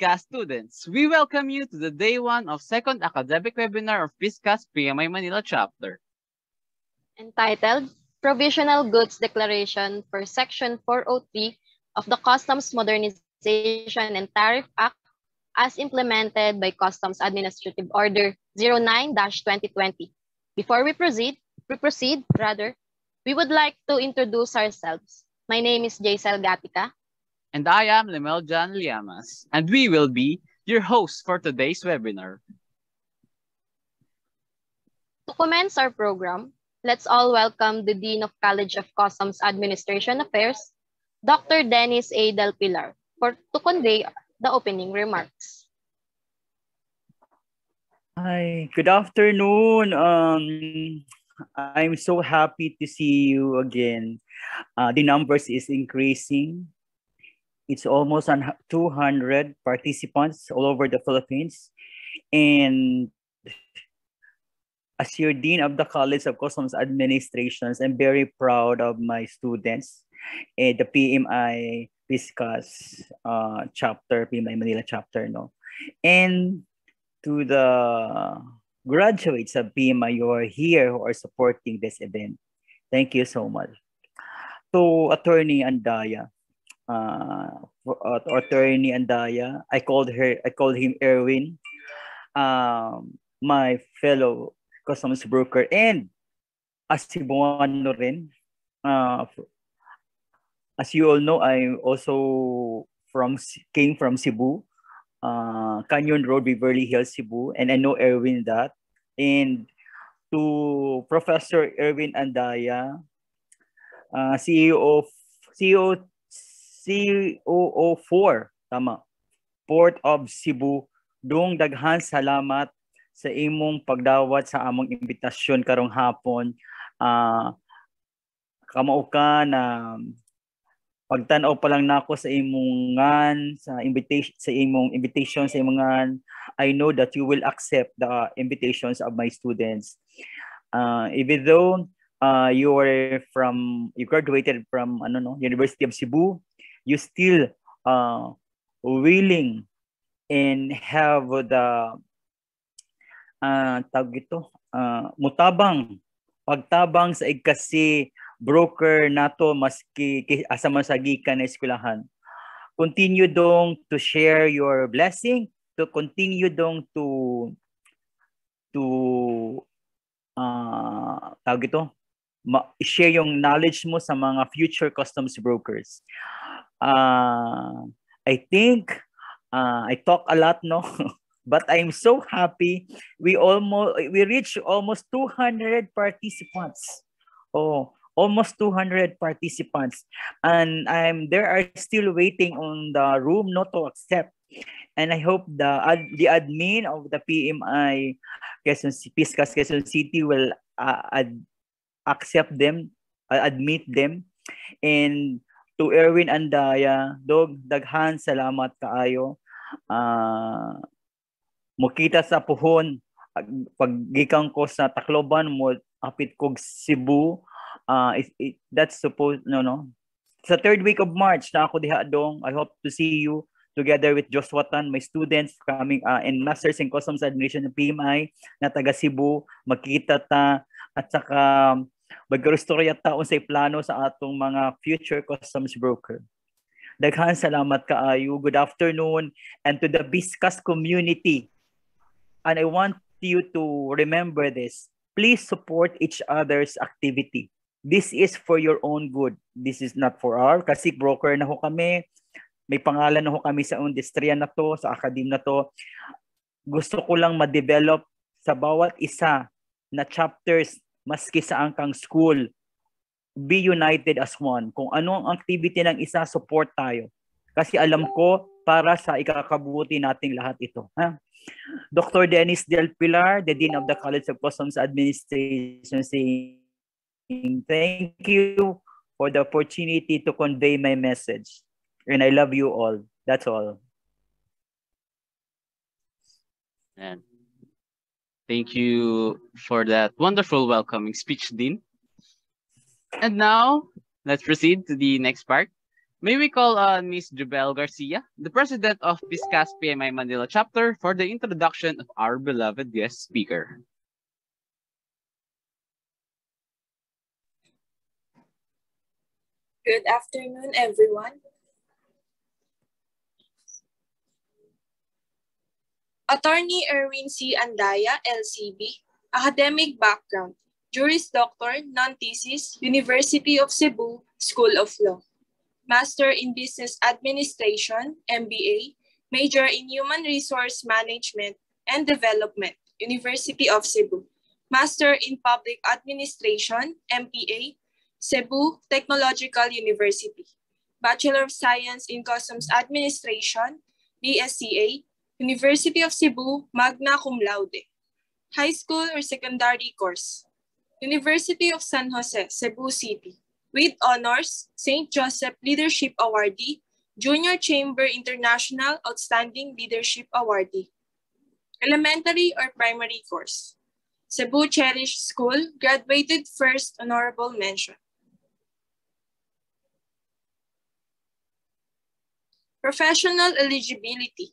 PISCAS students. We welcome you to the day one of second academic webinar of PISCAS PMI Manila chapter. Entitled, Provisional Goods Declaration for Section 403 of the Customs Modernization and Tariff Act as implemented by Customs Administrative Order 09-2020. Before we proceed, we proceed rather, we would like to introduce ourselves. My name is Jaisel Gatica, and I am Lemel Jan Liamas, and we will be your hosts for today's webinar. To commence our program, let's all welcome the Dean of College of Customs Administration Affairs, Dr. Dennis A. Del Pilar, for, to convey the opening remarks. Hi, good afternoon. Um, I'm so happy to see you again. Uh, the numbers is increasing it's almost on 200 participants all over the Philippines. And as your dean of the College of Customs Administrations, I'm very proud of my students at the PMI PISCAS uh, chapter, PMI Manila chapter, no? And to the graduates of PMI who are here who are supporting this event. Thank you so much. To Attorney Andaya, uh, attorney Andaya. I called her, I called him Erwin, um, my fellow customs broker and a Cebuano rin. Uh, as you all know, I also from came from Cebu, uh, Canyon Road, Beverly Hills, Cebu, and I know Erwin that. And to Professor Erwin Andaya, uh, CEO of CEO COO4, tama, Port of Cebu, dong daghan salamat sa imong pagdawat sa among imbitasyon karong hapon. Uh, kamao ka na pagtanaw pa lang nako sa imong ngan, sa invitation sa imong invitation sa imong I know that you will accept the invitations of my students. Uh, even though uh, you are from you graduated from ano no University of Cebu you still uh, willing and have the uh, tawag ito, uh, mutabang, pagtabang sa ikasi broker nato maski asama sa gikan na eskwelahan. Continue dong to share your blessing, to continue dong to to uh, tawag ito, ma- share yung knowledge mo sa mga future customs brokers. uh, I think uh, I talk a lot, no? but I'm so happy. We almost we reached almost 200 participants. Oh, almost 200 participants, and I'm there are still waiting on the room not to accept. And I hope the ad, the admin of the PMI Quezon, Piscas Quezon City will uh, ad, accept them, uh, admit them, and to Erwin Andaya, dog daghan salamat kaayo. Uh, mukita sa puhon paggikan ko sa Tacloban mo apit kog Cebu. Uh, ah, it, it, that's supposed no no. Sa third week of March na ako diha dong. I hope to see you together with Joshua Tan, my students coming uh, in Masters in Customs Administration ng PMI na taga Cebu. Magkita ta at saka Magkarustorya taon sa plano sa atong mga future customs broker. Daghan salamat kaayo. Good afternoon and to the Biscas community. And I want you to remember this. Please support each other's activity. This is for your own good. This is not for our. Kasi broker na ho kami. May pangalan na ho kami sa industriya na to, sa akadim na to. Gusto ko lang ma-develop sa bawat isa na chapters maski sa angkang school. Be united as one. Kung ano ang activity ng isa, support tayo. Kasi alam ko, para sa ikakabuti nating lahat ito. Ha? Dr. Dennis Del Pilar, the Dean of the College of Customs Administration, saying, Thank you for the opportunity to convey my message. And I love you all. That's all. Ayan. Thank you for that wonderful welcoming speech, Dean. And now, let's proceed to the next part. May we call on Ms. Jubel Garcia, the president of PISCAS PMI Manila chapter, for the introduction of our beloved guest speaker. Good afternoon, everyone. Attorney Erwin C. Andaya, LCB, Academic Background, Juris Doctor, Non-Thesis, University of Cebu, School of Law, Master in Business Administration, MBA, Major in Human Resource Management and Development, University of Cebu, Master in Public Administration, MPA, Cebu Technological University, Bachelor of Science in Customs Administration, BSCA, University of Cebu, magna cum laude. High school or secondary course. University of San Jose, Cebu City. With honors, St. Joseph Leadership Awardee, Junior Chamber International Outstanding Leadership Awardee. Elementary or primary course. Cebu Cherish School, graduated first honorable mention. Professional eligibility.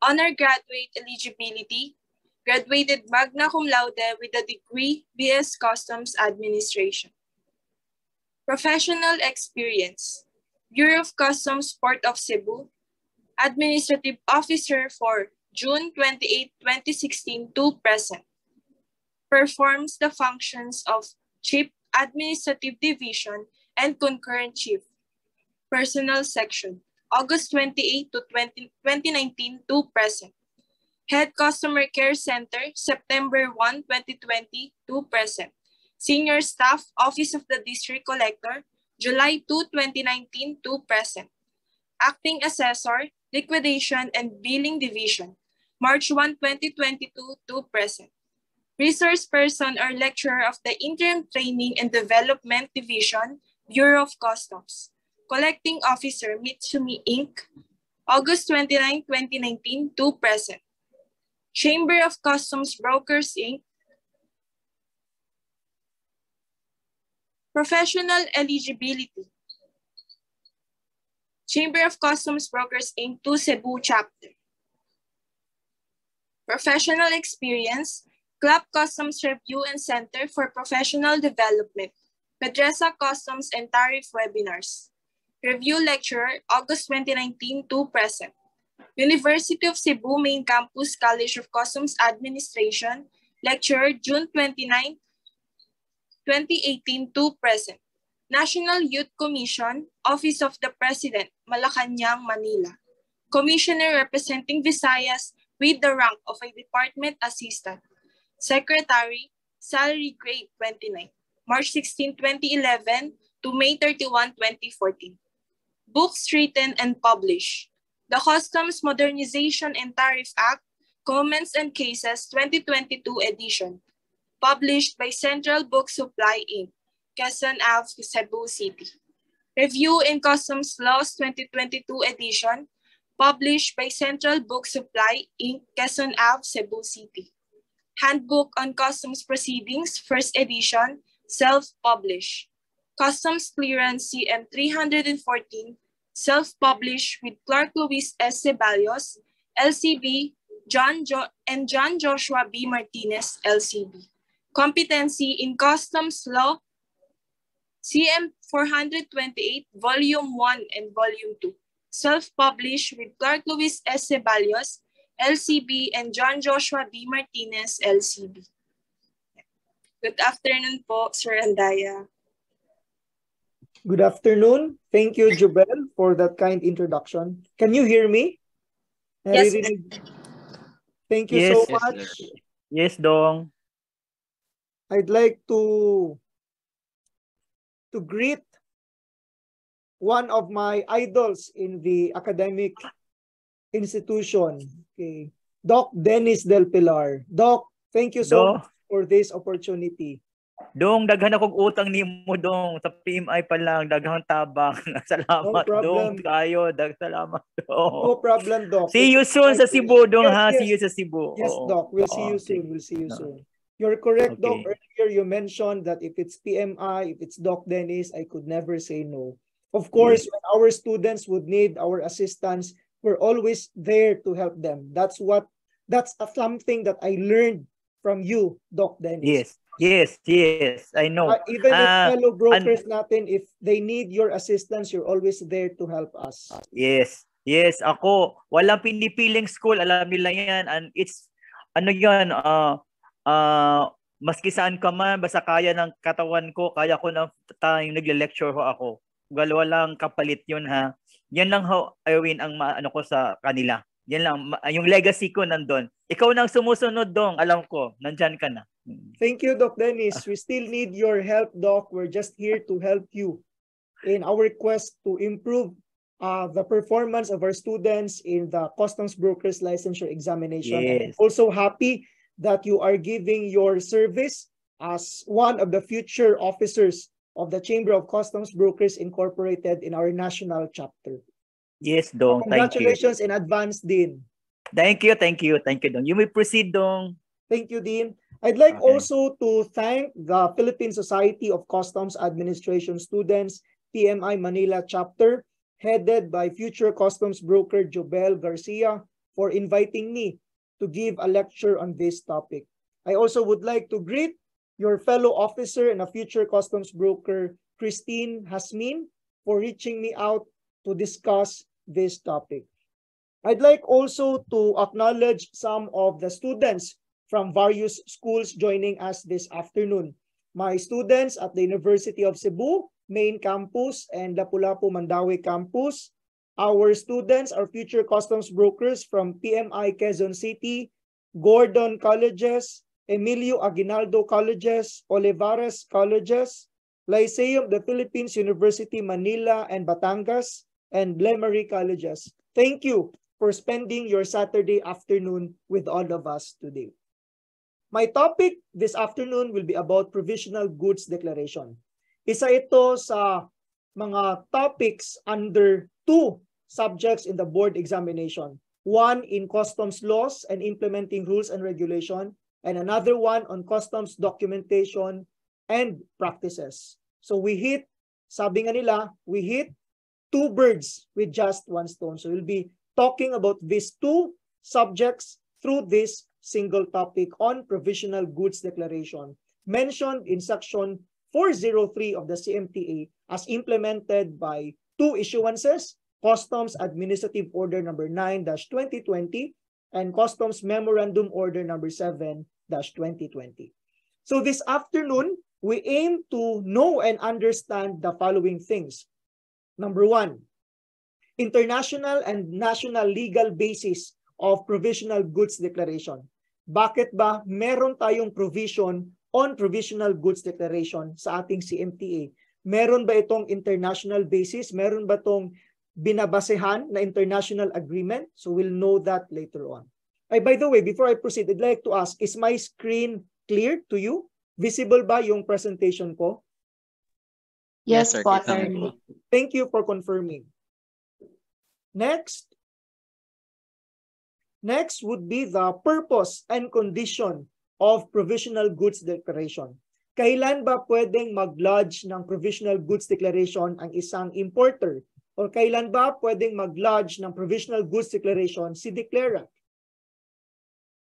Honor graduate eligibility, graduated magna cum laude with a degree BS Customs Administration. Professional experience, Bureau of Customs Port of Cebu, Administrative Officer for June 28, 2016 to present. Performs the functions of Chief Administrative Division and Concurrent Chief, Personal Section. August 28 to 20, 2019 to present. Head Customer Care Center, September 1, 2020 to present. Senior Staff, Office of the District Collector, July 2, 2019 to present. Acting Assessor, Liquidation and Billing Division, March 1, 2022 to present. Resource Person or Lecturer of the Interim Training and Development Division, Bureau of Customs. Collecting Officer Mitsumi Inc., August 29, 2019 to present. Chamber of Customs Brokers Inc., Professional Eligibility, Chamber of Customs Brokers Inc. to Cebu Chapter. Professional Experience, Club Customs Review and Center for Professional Development, Pedresa Customs and Tariff Webinars. Review Lecture, August 2019 to present. University of Cebu Main Campus College of Customs Administration, Lecture June 29, 2018 to present. National Youth Commission, Office of the President, Malacanang, Manila. Commissioner representing Visayas with the rank of a Department Assistant. Secretary, Salary Grade 29, March 16, 2011 to May 31, 2014. books written and published, the Customs Modernization and Tariff Act, Comments and Cases 2022 edition, published by Central Book Supply Inc., Quezon Ave, Cebu City. Review in Customs Laws 2022 edition, published by Central Book Supply Inc., Quezon Ave, Cebu City. Handbook on Customs Proceedings, first edition, self-published. Customs Clearance CM 314, self-published with Clark Luis S. Ceballos, LCB, John jo and John Joshua B. Martinez, LCB. Competency in Customs Law, CM 428, Volume 1 and Volume 2, self-published with Clark Luis S. Ceballos, LCB, and John Joshua B. Martinez, LCB. Good afternoon po, Sir Andaya. Good afternoon. Thank you, Jubel, for that kind introduction. Can you hear me? Yes. Thank you yes, so much. Sir. Yes, Dong. I'd like to to greet one of my idols in the academic institution, okay, Doc Dennis Del Pilar. Doc, thank you so Doc. much for this opportunity. Dong, daghan akong utang nimo dong sa PMI pa lang daghang tabang. salamat no dong kayo, dag salamat. Dong. No problem doc. See you soon sa Cebu dong yes, ha, yes. see you sa Cebu. Yes oh. doc, we'll see you okay. soon, we'll see you no. soon. You're correct okay. doc. Earlier you mentioned that if it's PMI, if it's Doc Dennis, I could never say no. Of course, yes. when our students would need our assistance, we're always there to help them. That's what that's a, something that I learned from you, Doc Dennis. Yes. Yes, yes, I know. Uh, even if uh, fellow brokers and, natin, if they need your assistance, you're always there to help us. Yes, yes, ako, walang pinipiling school, alam nila yan. And it's, ano yan, uh, ah, uh, ah, maski saan ka man, basta kaya ng katawan ko, kaya ko ng time nagle-lecture ho ako. Galawa lang kapalit yun ha. Yan lang ho, Erwin, ang ano ko sa kanila. Yan lang, yung legacy ko nandun. Ikaw nang sumusunod, Dong. Alam ko, nandyan ka na. Thank you, Doc Dennis. Ah. We still need your help, Doc. We're just here to help you in our quest to improve uh, the performance of our students in the Customs Brokers Licensure Examination. Yes. Also happy that you are giving your service as one of the future officers of the Chamber of Customs Brokers Incorporated in our national chapter. Yes, Dong. Congratulations in advance din. Thank you, thank you, thank you, Dong. You may proceed, Dong. Thank you, Dean. I'd like okay. also to thank the Philippine Society of Customs Administration students, PMI Manila chapter, headed by future customs broker Jobel Garcia, for inviting me to give a lecture on this topic. I also would like to greet your fellow officer and a future customs broker, Christine Hasmin, for reaching me out to discuss this topic. I'd like also to acknowledge some of the students from various schools joining us this afternoon. My students at the University of Cebu, main campus, and Lapu-Lapu Mandawi campus. Our students are future customs brokers from PMI Quezon City, Gordon Colleges, Emilio Aguinaldo Colleges, Olivares Colleges, Lyceum of the Philippines University Manila and Batangas, and Lemery Colleges. Thank you for spending your Saturday afternoon with all of us today. My topic this afternoon will be about provisional goods declaration. Isa ito sa mga topics under two subjects in the board examination. One in customs laws and implementing rules and regulation, and another one on customs documentation and practices. So we hit, sabi nga nila, we hit two birds with just one stone. So we'll be talking about these two subjects through this single topic on provisional goods declaration mentioned in section 403 of the CMTA as implemented by two issuances, Customs Administrative Order number 9-2020 and Customs Memorandum Order number 7-2020. So this afternoon, we aim to know and understand the following things. Number one, international and national legal basis of provisional goods declaration. Bakit ba meron tayong provision on provisional goods declaration sa ating CMTA? Meron ba itong international basis? Meron ba itong binabasehan na international agreement? So we'll know that later on. Ay, by the way, before I proceed, I'd like to ask, is my screen clear to you? Visible ba yung presentation ko? Yes, yes sir. Thank you for confirming. Next, next would be the purpose and condition of provisional goods declaration. Kailan ba pwedeng mag-lodge ng provisional goods declaration ang isang importer? O kailan ba pwedeng mag-lodge ng provisional goods declaration si declarant?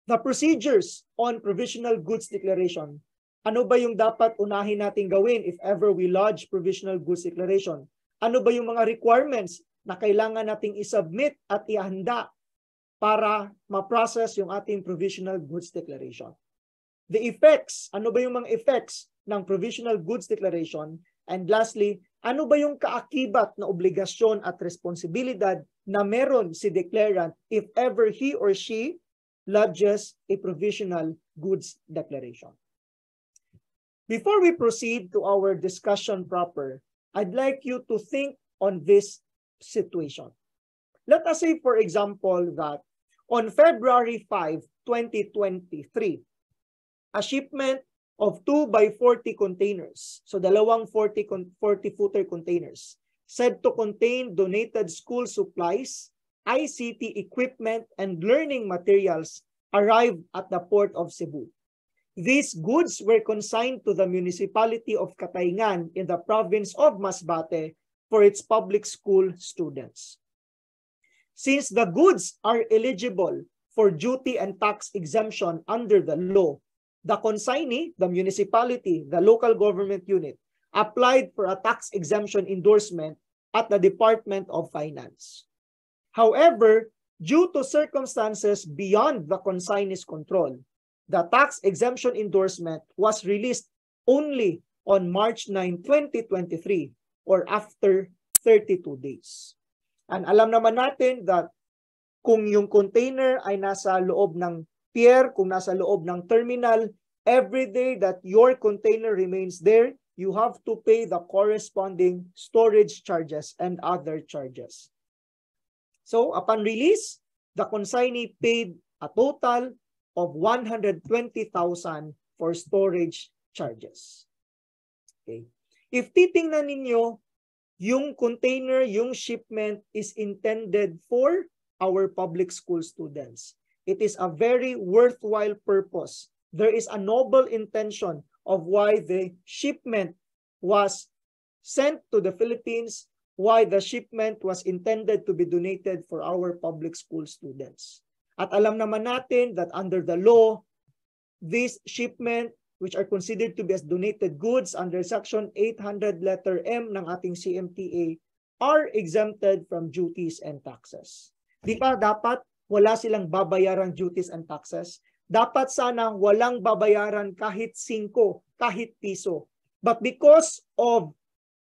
The procedures on provisional goods declaration. Ano ba yung dapat unahin nating gawin if ever we lodge provisional goods declaration? Ano ba yung mga requirements na kailangan nating isubmit at ihanda para ma-process yung ating provisional goods declaration. The effects, ano ba yung mga effects ng provisional goods declaration? And lastly, ano ba yung kaakibat na obligasyon at responsibilidad na meron si declarant if ever he or she lodges a provisional goods declaration? Before we proceed to our discussion proper, I'd like you to think on this situation. Let us say, for example, that on February 5, 2023, a shipment of 2 by 40 containers, so dalawang 40-footer 40 containers, said to contain donated school supplies, ICT equipment, and learning materials arrived at the port of Cebu. These goods were consigned to the municipality of Catayngan in the province of Masbate for its public school students. Since the goods are eligible for duty and tax exemption under the law, the consignee, the municipality, the local government unit, applied for a tax exemption endorsement at the Department of Finance. However, due to circumstances beyond the consignee's control, the tax exemption endorsement was released only on March 9, 2023, or after 32 days. And alam naman natin that kung yung container ay nasa loob ng pier, kung nasa loob ng terminal, every day that your container remains there, you have to pay the corresponding storage charges and other charges. So upon release, the consignee paid a total of 120,000 for storage charges. Okay. If titingnan ninyo, yung container, yung shipment is intended for our public school students. It is a very worthwhile purpose. There is a noble intention of why the shipment was sent to the Philippines, why the shipment was intended to be donated for our public school students. At alam naman natin that under the law, this shipment which are considered to be as donated goods under Section 800 letter M ng ating CMTA are exempted from duties and taxes. Di ba dapat wala silang babayaran duties and taxes? Dapat sana walang babayaran kahit 5, kahit piso. But because of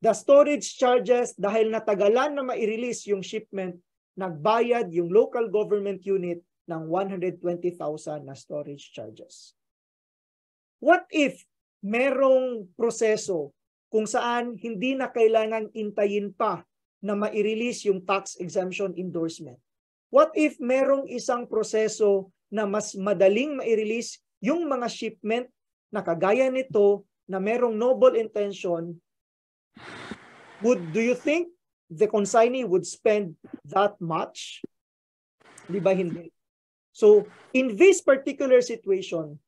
the storage charges, dahil natagalan na ma-release yung shipment, nagbayad yung local government unit ng 120,000 na storage charges. What if merong proseso kung saan hindi na kailangan intayin pa na ma-release yung tax exemption endorsement? What if merong isang proseso na mas madaling ma-release yung mga shipment na kagaya nito na merong noble intention, would do you think the consignee would spend that much? Di ba hindi? So, in this particular situation,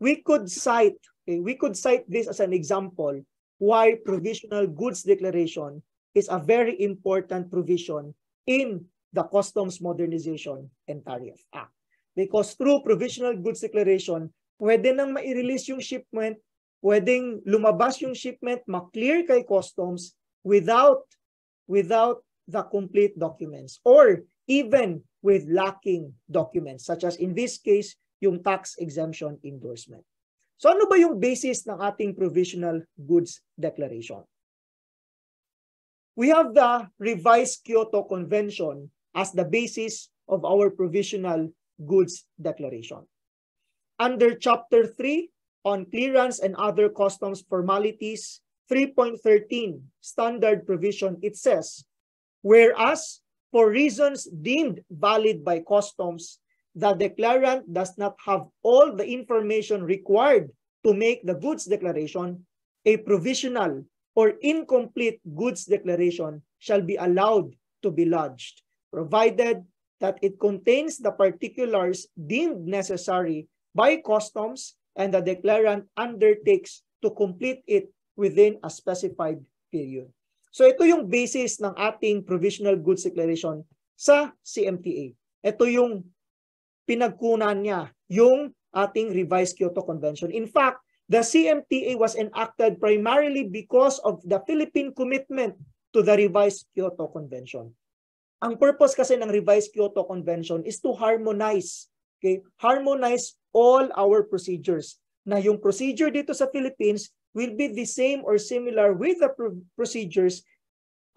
we could cite okay, eh, we could cite this as an example why provisional goods declaration is a very important provision in the Customs Modernization and Tariff Act. Because through provisional goods declaration, pwede nang ma-release yung shipment, pwedeng lumabas yung shipment, ma-clear kay customs without without the complete documents or even with lacking documents such as in this case yung tax exemption endorsement. So ano ba yung basis ng ating provisional goods declaration? We have the revised Kyoto Convention as the basis of our provisional goods declaration. Under Chapter 3 on clearance and other customs formalities, 3.13 standard provision, it says, whereas for reasons deemed valid by customs, the declarant does not have all the information required to make the goods declaration, a provisional or incomplete goods declaration shall be allowed to be lodged, provided that it contains the particulars deemed necessary by customs and the declarant undertakes to complete it within a specified period. So ito yung basis ng ating provisional goods declaration sa CMTA. Ito yung pinagkunan niya yung ating revised Kyoto Convention. In fact, the CMTA was enacted primarily because of the Philippine commitment to the revised Kyoto Convention. Ang purpose kasi ng revised Kyoto Convention is to harmonize, okay? Harmonize all our procedures. Na yung procedure dito sa Philippines will be the same or similar with the pr procedures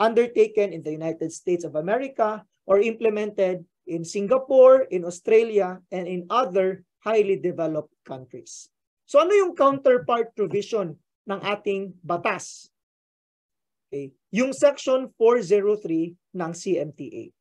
undertaken in the United States of America or implemented in Singapore, in Australia, and in other highly developed countries. So ano yung counterpart provision ng ating batas? Okay. Yung section 403 ng CMTA.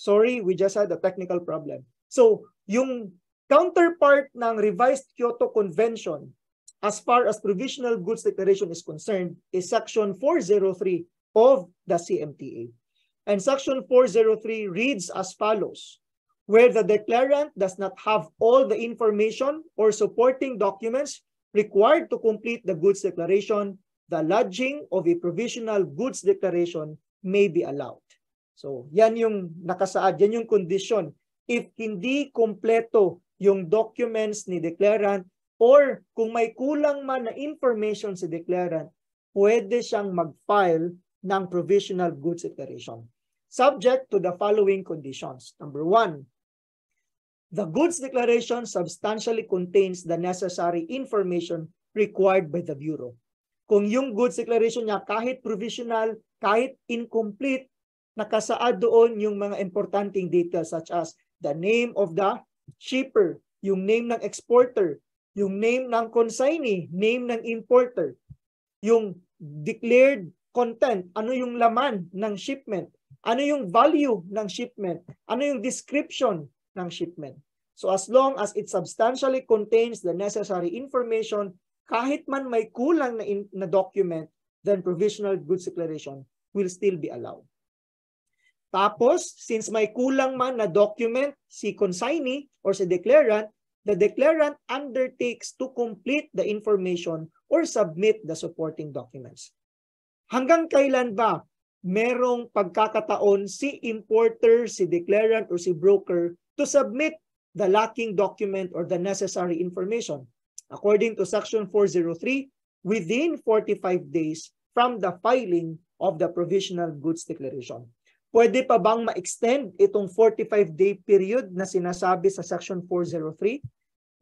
sorry, we just had a technical problem. So, yung counterpart ng revised Kyoto Convention as far as provisional goods declaration is concerned is section 403 of the CMTA. And section 403 reads as follows. Where the declarant does not have all the information or supporting documents required to complete the goods declaration, the lodging of a provisional goods declaration may be allowed. So, yan yung nakasaad, yan yung condition. If hindi kompleto yung documents ni declarant or kung may kulang man na information si declarant, pwede siyang mag-file ng provisional goods declaration subject to the following conditions. Number one, the goods declaration substantially contains the necessary information required by the Bureau. Kung yung goods declaration niya kahit provisional, kahit incomplete, nakasaad doon yung mga importanteng details such as the name of the shipper, yung name ng exporter, yung name ng consignee, name ng importer, yung declared content, ano yung laman ng shipment, ano yung value ng shipment, ano yung description ng shipment. So as long as it substantially contains the necessary information, kahit man may kulang na, in, na document, then provisional goods declaration will still be allowed. Tapos, since may kulang man na document si consignee or si declarant, the declarant undertakes to complete the information or submit the supporting documents. Hanggang kailan ba merong pagkakataon si importer, si declarant, or si broker to submit the lacking document or the necessary information? According to Section 403, within 45 days from the filing of the provisional goods declaration. Pwede pa bang ma-extend itong 45-day period na sinasabi sa Section 403?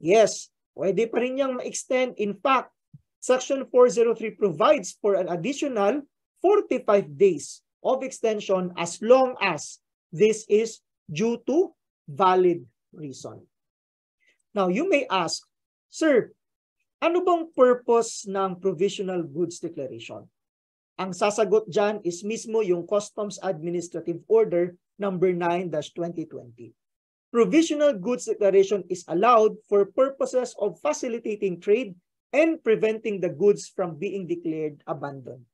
Yes, pwede pa rin niyang ma-extend. In fact, Section 403 provides for an additional 45 days of extension as long as this is due to valid reason. Now, you may ask, Sir, ano bang purpose ng provisional goods declaration? Ang sasagot dyan is mismo yung Customs Administrative Order number 9-2020. Provisional goods declaration is allowed for purposes of facilitating trade and preventing the goods from being declared abandoned.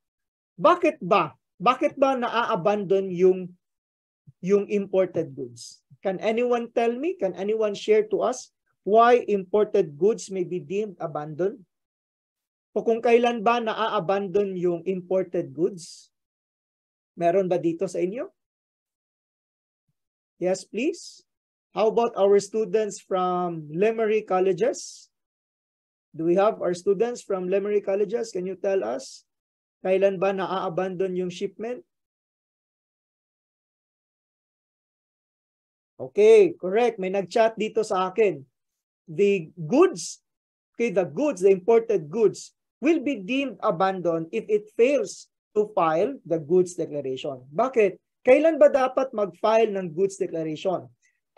Bakit ba? Bakit ba naa-abandon yung yung imported goods? Can anyone tell me? Can anyone share to us why imported goods may be deemed abandoned? O kung kailan ba naa-abandon yung imported goods? Meron ba dito sa inyo? Yes, please. How about our students from Lemery Colleges? Do we have our students from Lemery Colleges? Can you tell us? Kailan ba naa-abandon yung shipment? Okay, correct. May nag-chat dito sa akin. The goods, okay, the goods, the imported goods will be deemed abandoned if it fails to file the goods declaration. Bakit? Kailan ba dapat mag-file ng goods declaration?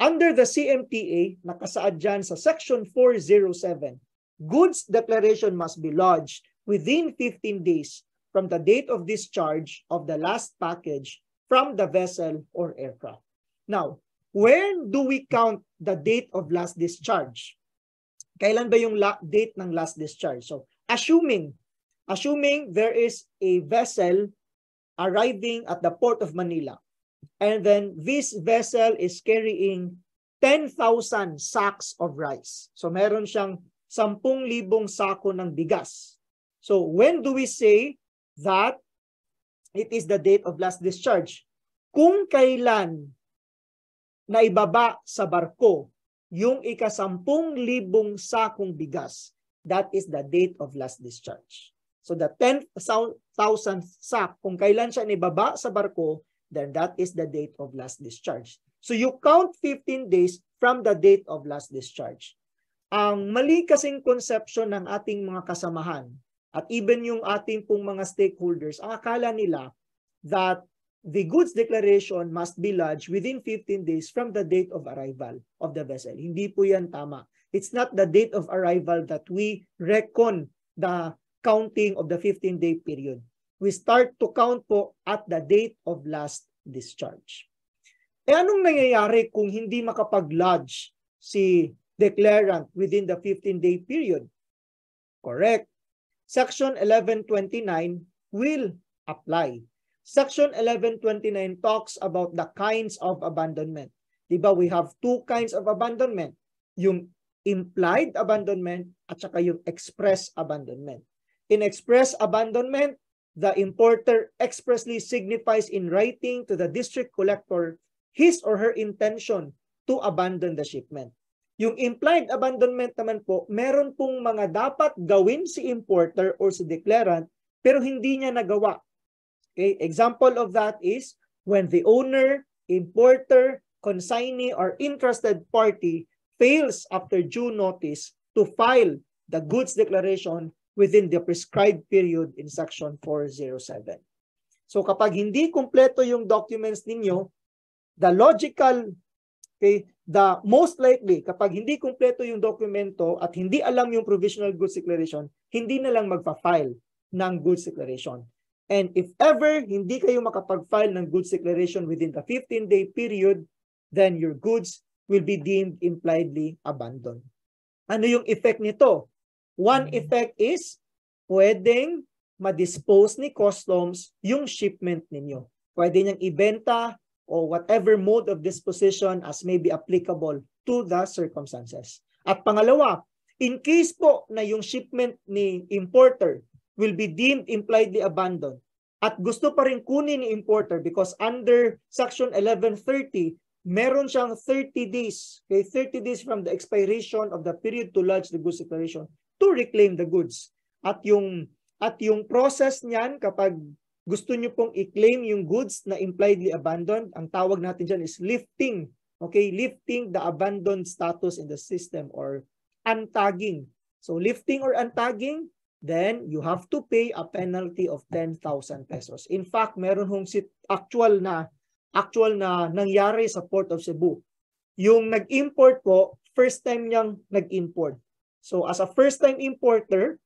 Under the CMTA, nakasaad dyan sa Section 407, goods declaration must be lodged within 15 days from the date of discharge of the last package from the vessel or aircraft. Now, when do we count the date of last discharge? Kailan ba yung date ng last discharge? So, assuming, assuming there is a vessel arriving at the port of Manila, and then this vessel is carrying 10,000 sacks of rice. So meron siyang 10,000 sako ng bigas. So when do we say that it is the date of last discharge? Kung kailan na ibaba sa barko yung ikasampung libong sakong bigas that is the date of last discharge. So the 10,000th sack, kung kailan siya nibaba sa barko, then that is the date of last discharge. So you count 15 days from the date of last discharge. Ang mali kasing conception ng ating mga kasamahan at even yung ating pong mga stakeholders, ang akala nila that the goods declaration must be lodged within 15 days from the date of arrival of the vessel. Hindi po yan tama. It's not the date of arrival that we reckon the counting of the 15-day period. We start to count po at the date of last discharge. E anong nangyayari kung hindi makapag-lodge si declarant within the 15-day period? Correct. Section 1129 will apply. Section 1129 talks about the kinds of abandonment. Diba, we have two kinds of abandonment. Yung implied abandonment at saka yung express abandonment. In express abandonment, the importer expressly signifies in writing to the district collector his or her intention to abandon the shipment. Yung implied abandonment naman po, meron pong mga dapat gawin si importer or si declarant pero hindi niya nagawa. Okay, example of that is when the owner, importer, consignee, or interested party fails after due notice to file the goods declaration within the prescribed period in section 407. So kapag hindi kumpleto yung documents ninyo, the logical okay, the most likely kapag hindi kumpleto yung dokumento at hindi alam yung provisional goods declaration, hindi na lang magpa-file ng goods declaration. And if ever hindi kayo makapag-file ng goods declaration within the 15-day period, then your goods will be deemed impliedly abandoned. Ano yung effect nito? One hmm. effect is pwedeng ma-dispose ni customs yung shipment ninyo. Pwede niyang ibenta or whatever mode of disposition as may be applicable to the circumstances. At pangalawa, in case po na yung shipment ni importer will be deemed impliedly abandoned, at gusto pa rin kunin ni importer because under section 1130 meron siyang 30 days, okay, 30 days from the expiration of the period to lodge the goods declaration to reclaim the goods. At yung at yung process niyan kapag gusto niyo pong i-claim yung goods na impliedly abandoned, ang tawag natin diyan is lifting. Okay, lifting the abandoned status in the system or untagging. So lifting or untagging, then you have to pay a penalty of 10,000 pesos. In fact, meron hong sit actual na actual na nangyari sa Port of Cebu. Yung nag-import po, first time niyang nag-import. So as a first-time importer,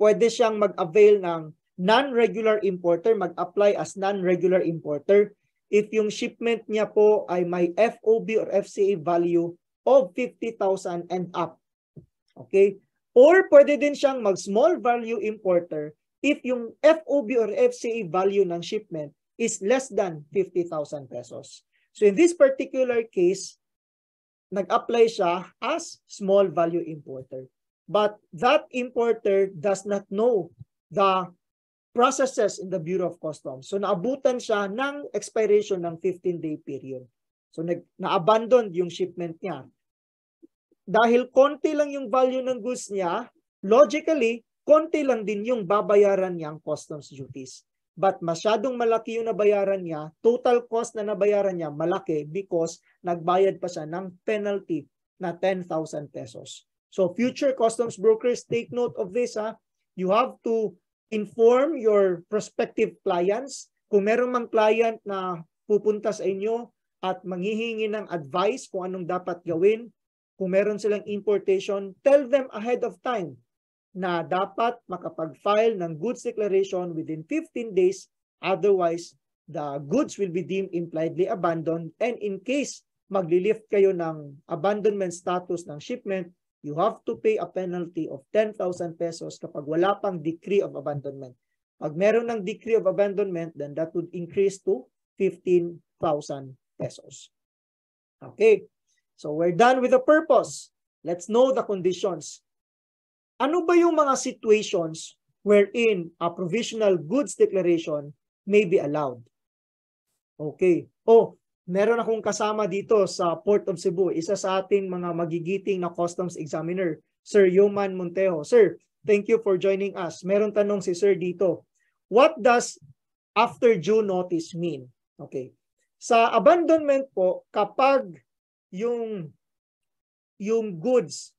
pwede siyang mag-avail ng non-regular importer, mag-apply as non-regular importer if yung shipment niya po ay may FOB or FCA value of 50,000 and up. Okay? Or pwede din siyang mag-small value importer if yung FOB or FCA value ng shipment is less than 50,000 pesos. So in this particular case, nag-apply siya as small value importer. But that importer does not know the processes in the Bureau of Customs. So naabutan siya ng expiration ng 15-day period. So nag na-abandon yung shipment niya. Dahil konti lang yung value ng goods niya, logically, konti lang din yung babayaran niyang customs duties but masyadong malaki yung nabayaran niya, total cost na nabayaran niya malaki because nagbayad pa siya ng penalty na 10,000 pesos. So future customs brokers, take note of this. Ha? You have to inform your prospective clients. Kung meron mang client na pupunta sa inyo at manghihingi ng advice kung anong dapat gawin, kung meron silang importation, tell them ahead of time na dapat makapag-file ng goods declaration within 15 days otherwise the goods will be deemed impliedly abandoned and in case maglilift kayo ng abandonment status ng shipment you have to pay a penalty of 10,000 pesos kapag wala pang decree of abandonment. Pag meron ng decree of abandonment, then that would increase to 15,000 pesos. Okay, so we're done with the purpose. Let's know the conditions. Ano ba yung mga situations wherein a provisional goods declaration may be allowed? Okay. Oh, meron akong kasama dito sa Port of Cebu, isa sa ating mga magigiting na customs examiner, Sir Yoman Montejo. Sir, thank you for joining us. Meron tanong si Sir dito. What does after due notice mean? Okay. Sa abandonment po, kapag yung yung goods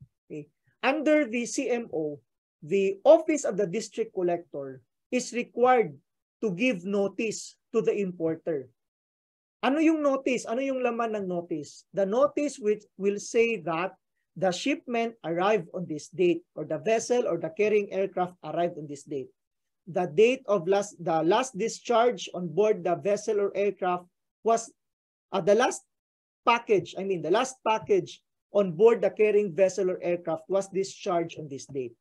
under the CMO, the Office of the District Collector is required to give notice to the importer. Ano yung notice? Ano yung laman ng notice? The notice which will say that the shipment arrived on this date or the vessel or the carrying aircraft arrived on this date. The date of last the last discharge on board the vessel or aircraft was uh, the last package, I mean the last package on board the carrying vessel or aircraft was discharged on this date.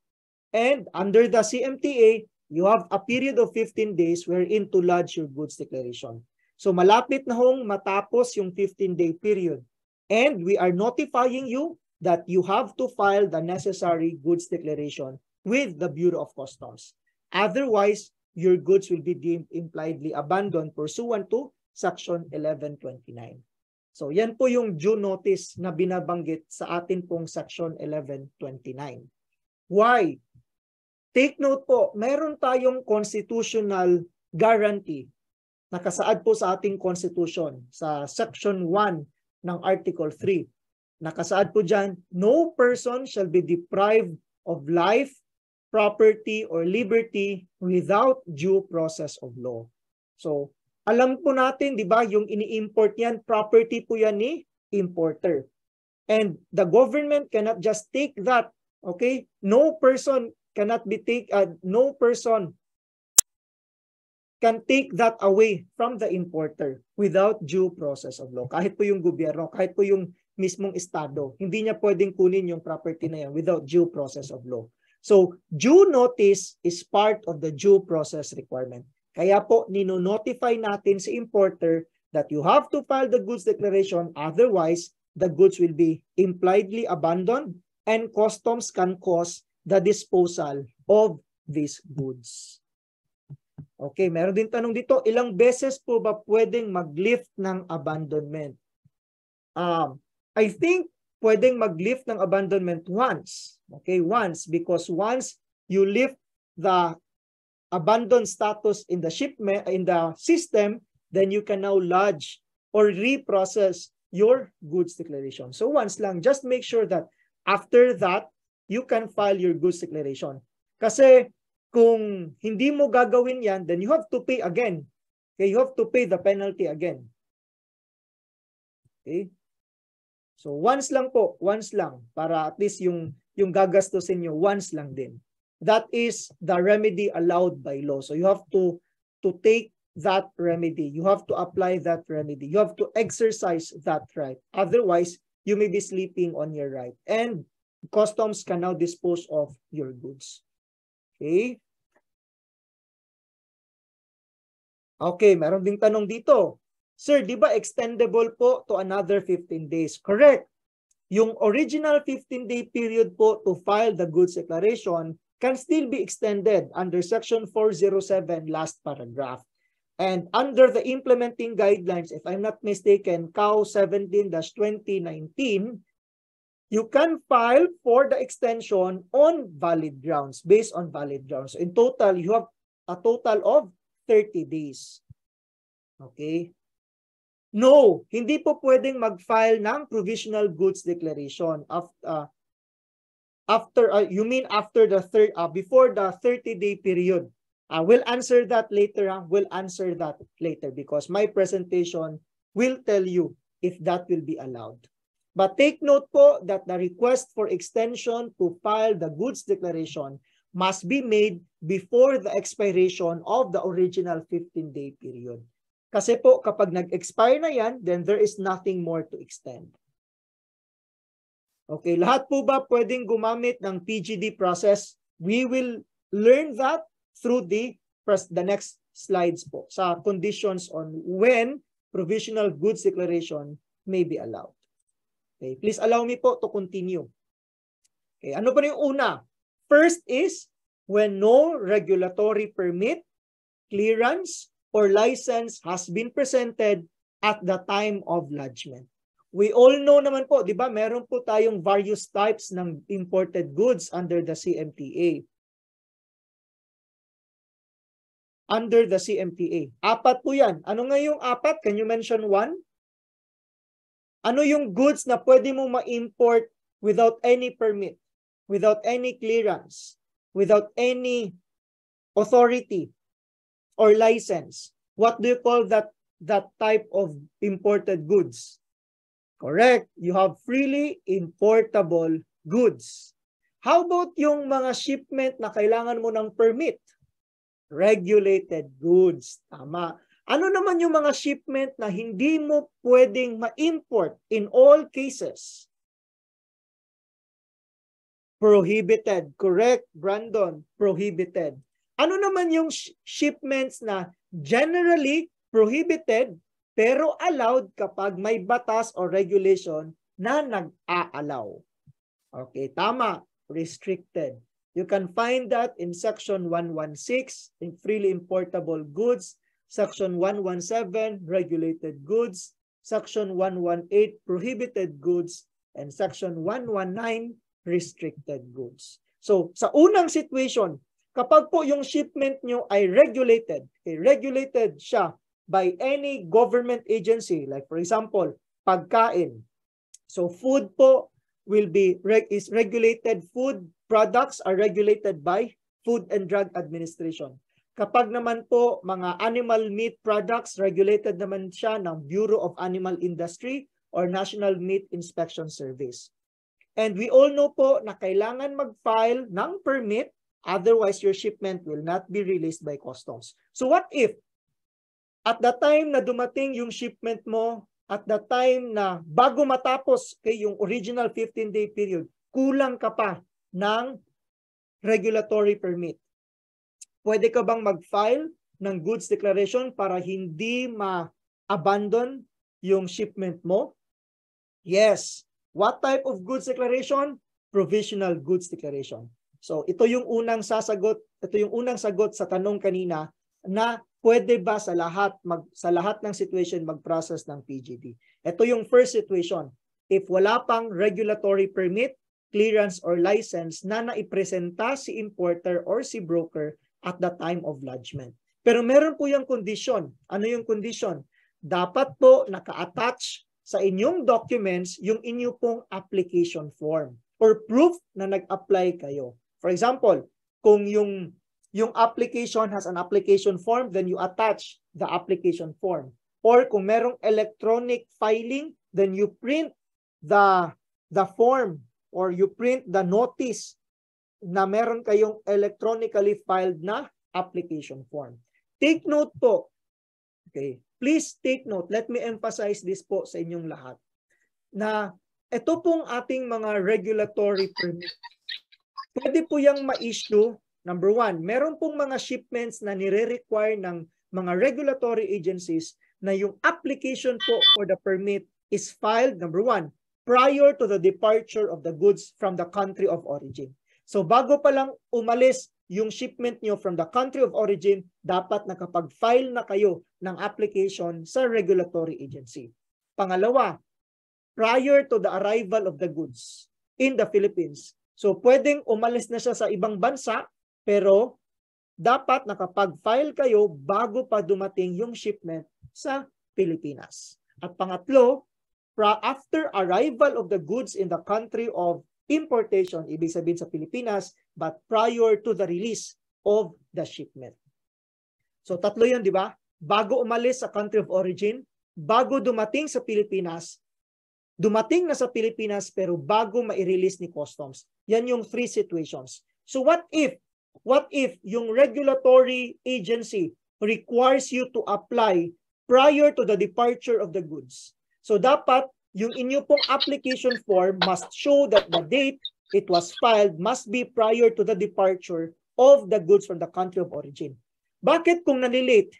And under the CMTA, you have a period of 15 days wherein to lodge your goods declaration. So malapit na hong matapos yung 15-day period. And we are notifying you that you have to file the necessary goods declaration with the Bureau of Customs. Otherwise, your goods will be deemed impliedly abandoned pursuant to Section 1129. So yan po yung due notice na binabanggit sa atin pong section 1129. Why? Take note po, meron tayong constitutional guarantee nakasaad po sa ating constitution sa section 1 ng article 3. Nakasaad po dyan, no person shall be deprived of life, property, or liberty without due process of law. So, alam po natin, di ba, yung ini-import yan, property po yan ni importer. And the government cannot just take that, okay? No person cannot be take, uh, no person can take that away from the importer without due process of law. Kahit po yung gobyerno, kahit po yung mismong estado, hindi niya pwedeng kunin yung property na yan without due process of law. So, due notice is part of the due process requirement. Kaya po, nino-notify natin si importer that you have to file the goods declaration otherwise the goods will be impliedly abandoned and customs can cause the disposal of these goods. Okay, meron din tanong dito, ilang beses po ba pwedeng mag-lift ng abandonment? Um, I think pwedeng mag-lift ng abandonment once. Okay, once because once you lift the abandon status in the shipment in the system, then you can now lodge or reprocess your goods declaration. So once lang, just make sure that after that, you can file your goods declaration. Kasi kung hindi mo gagawin yan, then you have to pay again. Okay, you have to pay the penalty again. Okay? So once lang po, once lang para at least yung yung gagastusin niyo once lang din. That is the remedy allowed by law. So you have to, to take that remedy. You have to apply that remedy. You have to exercise that right. Otherwise, you may be sleeping on your right. And customs can now dispose of your goods. Okay? Okay, meron ding tanong dito. Sir, di ba extendable po to another 15 days? Correct. Yung original 15-day period po to file the goods declaration can still be extended under Section 407, last paragraph. And under the implementing guidelines, if I'm not mistaken, COW 17-2019, you can file for the extension on valid grounds, based on valid grounds. In total, you have a total of 30 days. Okay? No, hindi po pwedeng mag-file ng provisional goods declaration. After, uh, after uh, you mean after the third uh, before the 30 day period uh, we'll answer that later uh, we'll answer that later because my presentation will tell you if that will be allowed but take note po that the request for extension to file the goods declaration must be made before the expiration of the original 15 day period kasi po kapag nag-expire na yan then there is nothing more to extend Okay, lahat po ba pwedeng gumamit ng PGD process? We will learn that through the press the next slides po sa conditions on when provisional goods declaration may be allowed. Okay, please allow me po to continue. Okay, ano pa yung una? First is when no regulatory permit, clearance, or license has been presented at the time of lodgement. We all know naman po, 'di ba? Meron po tayong various types ng imported goods under the CMTA. Under the CMTA. Apat po 'yan. Ano nga yung apat? Can you mention one? Ano yung goods na pwede mo ma-import without any permit, without any clearance, without any authority or license? What do you call that that type of imported goods? Correct. You have freely importable goods. How about yung mga shipment na kailangan mo ng permit? Regulated goods. Tama. Ano naman yung mga shipment na hindi mo pwedeng ma-import in all cases? Prohibited. Correct, Brandon. Prohibited. Ano naman yung sh- shipments na generally prohibited pero allowed kapag may batas or regulation na nag a Okay, tama. Restricted. You can find that in Section 116, in freely importable goods, Section 117, regulated goods, Section 118, prohibited goods, and Section 119, restricted goods. So, sa unang situation, kapag po yung shipment nyo ay regulated, okay, regulated siya by any government agency. Like for example, pagkain. So food po will be reg is regulated. Food products are regulated by Food and Drug Administration. Kapag naman po mga animal meat products, regulated naman siya ng Bureau of Animal Industry or National Meat Inspection Service. And we all know po na kailangan mag-file ng permit, otherwise your shipment will not be released by customs. So what if At the time na dumating yung shipment mo, at the time na bago matapos kay yung original 15-day period, kulang ka pa ng regulatory permit. Pwede ka bang mag-file ng goods declaration para hindi ma-abandon yung shipment mo? Yes. What type of goods declaration? Provisional goods declaration. So ito yung unang sasagot, ito yung unang sagot sa tanong kanina na pwede ba sa lahat mag, sa lahat ng situation mag-process ng PGD? Ito yung first situation. If wala pang regulatory permit, clearance or license na naipresenta si importer or si broker at the time of lodgement. Pero meron po yung condition. Ano yung condition? Dapat po naka-attach sa inyong documents yung inyo pong application form or proof na nag-apply kayo. For example, kung yung yung application has an application form, then you attach the application form. Or kung merong electronic filing, then you print the, the form or you print the notice na meron kayong electronically filed na application form. Take note po. Okay. Please take note. Let me emphasize this po sa inyong lahat. Na ito pong ating mga regulatory permit. Pwede po yung ma-issue Number one, meron pong mga shipments na nire-require ng mga regulatory agencies na yung application po for the permit is filed, number one, prior to the departure of the goods from the country of origin. So bago pa lang umalis yung shipment nyo from the country of origin, dapat nakapag-file na kayo ng application sa regulatory agency. Pangalawa, prior to the arrival of the goods in the Philippines. So pwedeng umalis na siya sa ibang bansa pero dapat nakapag-file kayo bago pa dumating yung shipment sa Pilipinas. At pangatlo, after arrival of the goods in the country of importation, ibig sabihin sa Pilipinas, but prior to the release of the shipment. So tatlo yun, di ba? Bago umalis sa country of origin, bago dumating sa Pilipinas, dumating na sa Pilipinas pero bago ma-release ni customs. Yan yung three situations. So what if What if yung regulatory agency requires you to apply prior to the departure of the goods? So dapat yung inyo pong application form must show that the date it was filed must be prior to the departure of the goods from the country of origin. Bakit kung nalilate?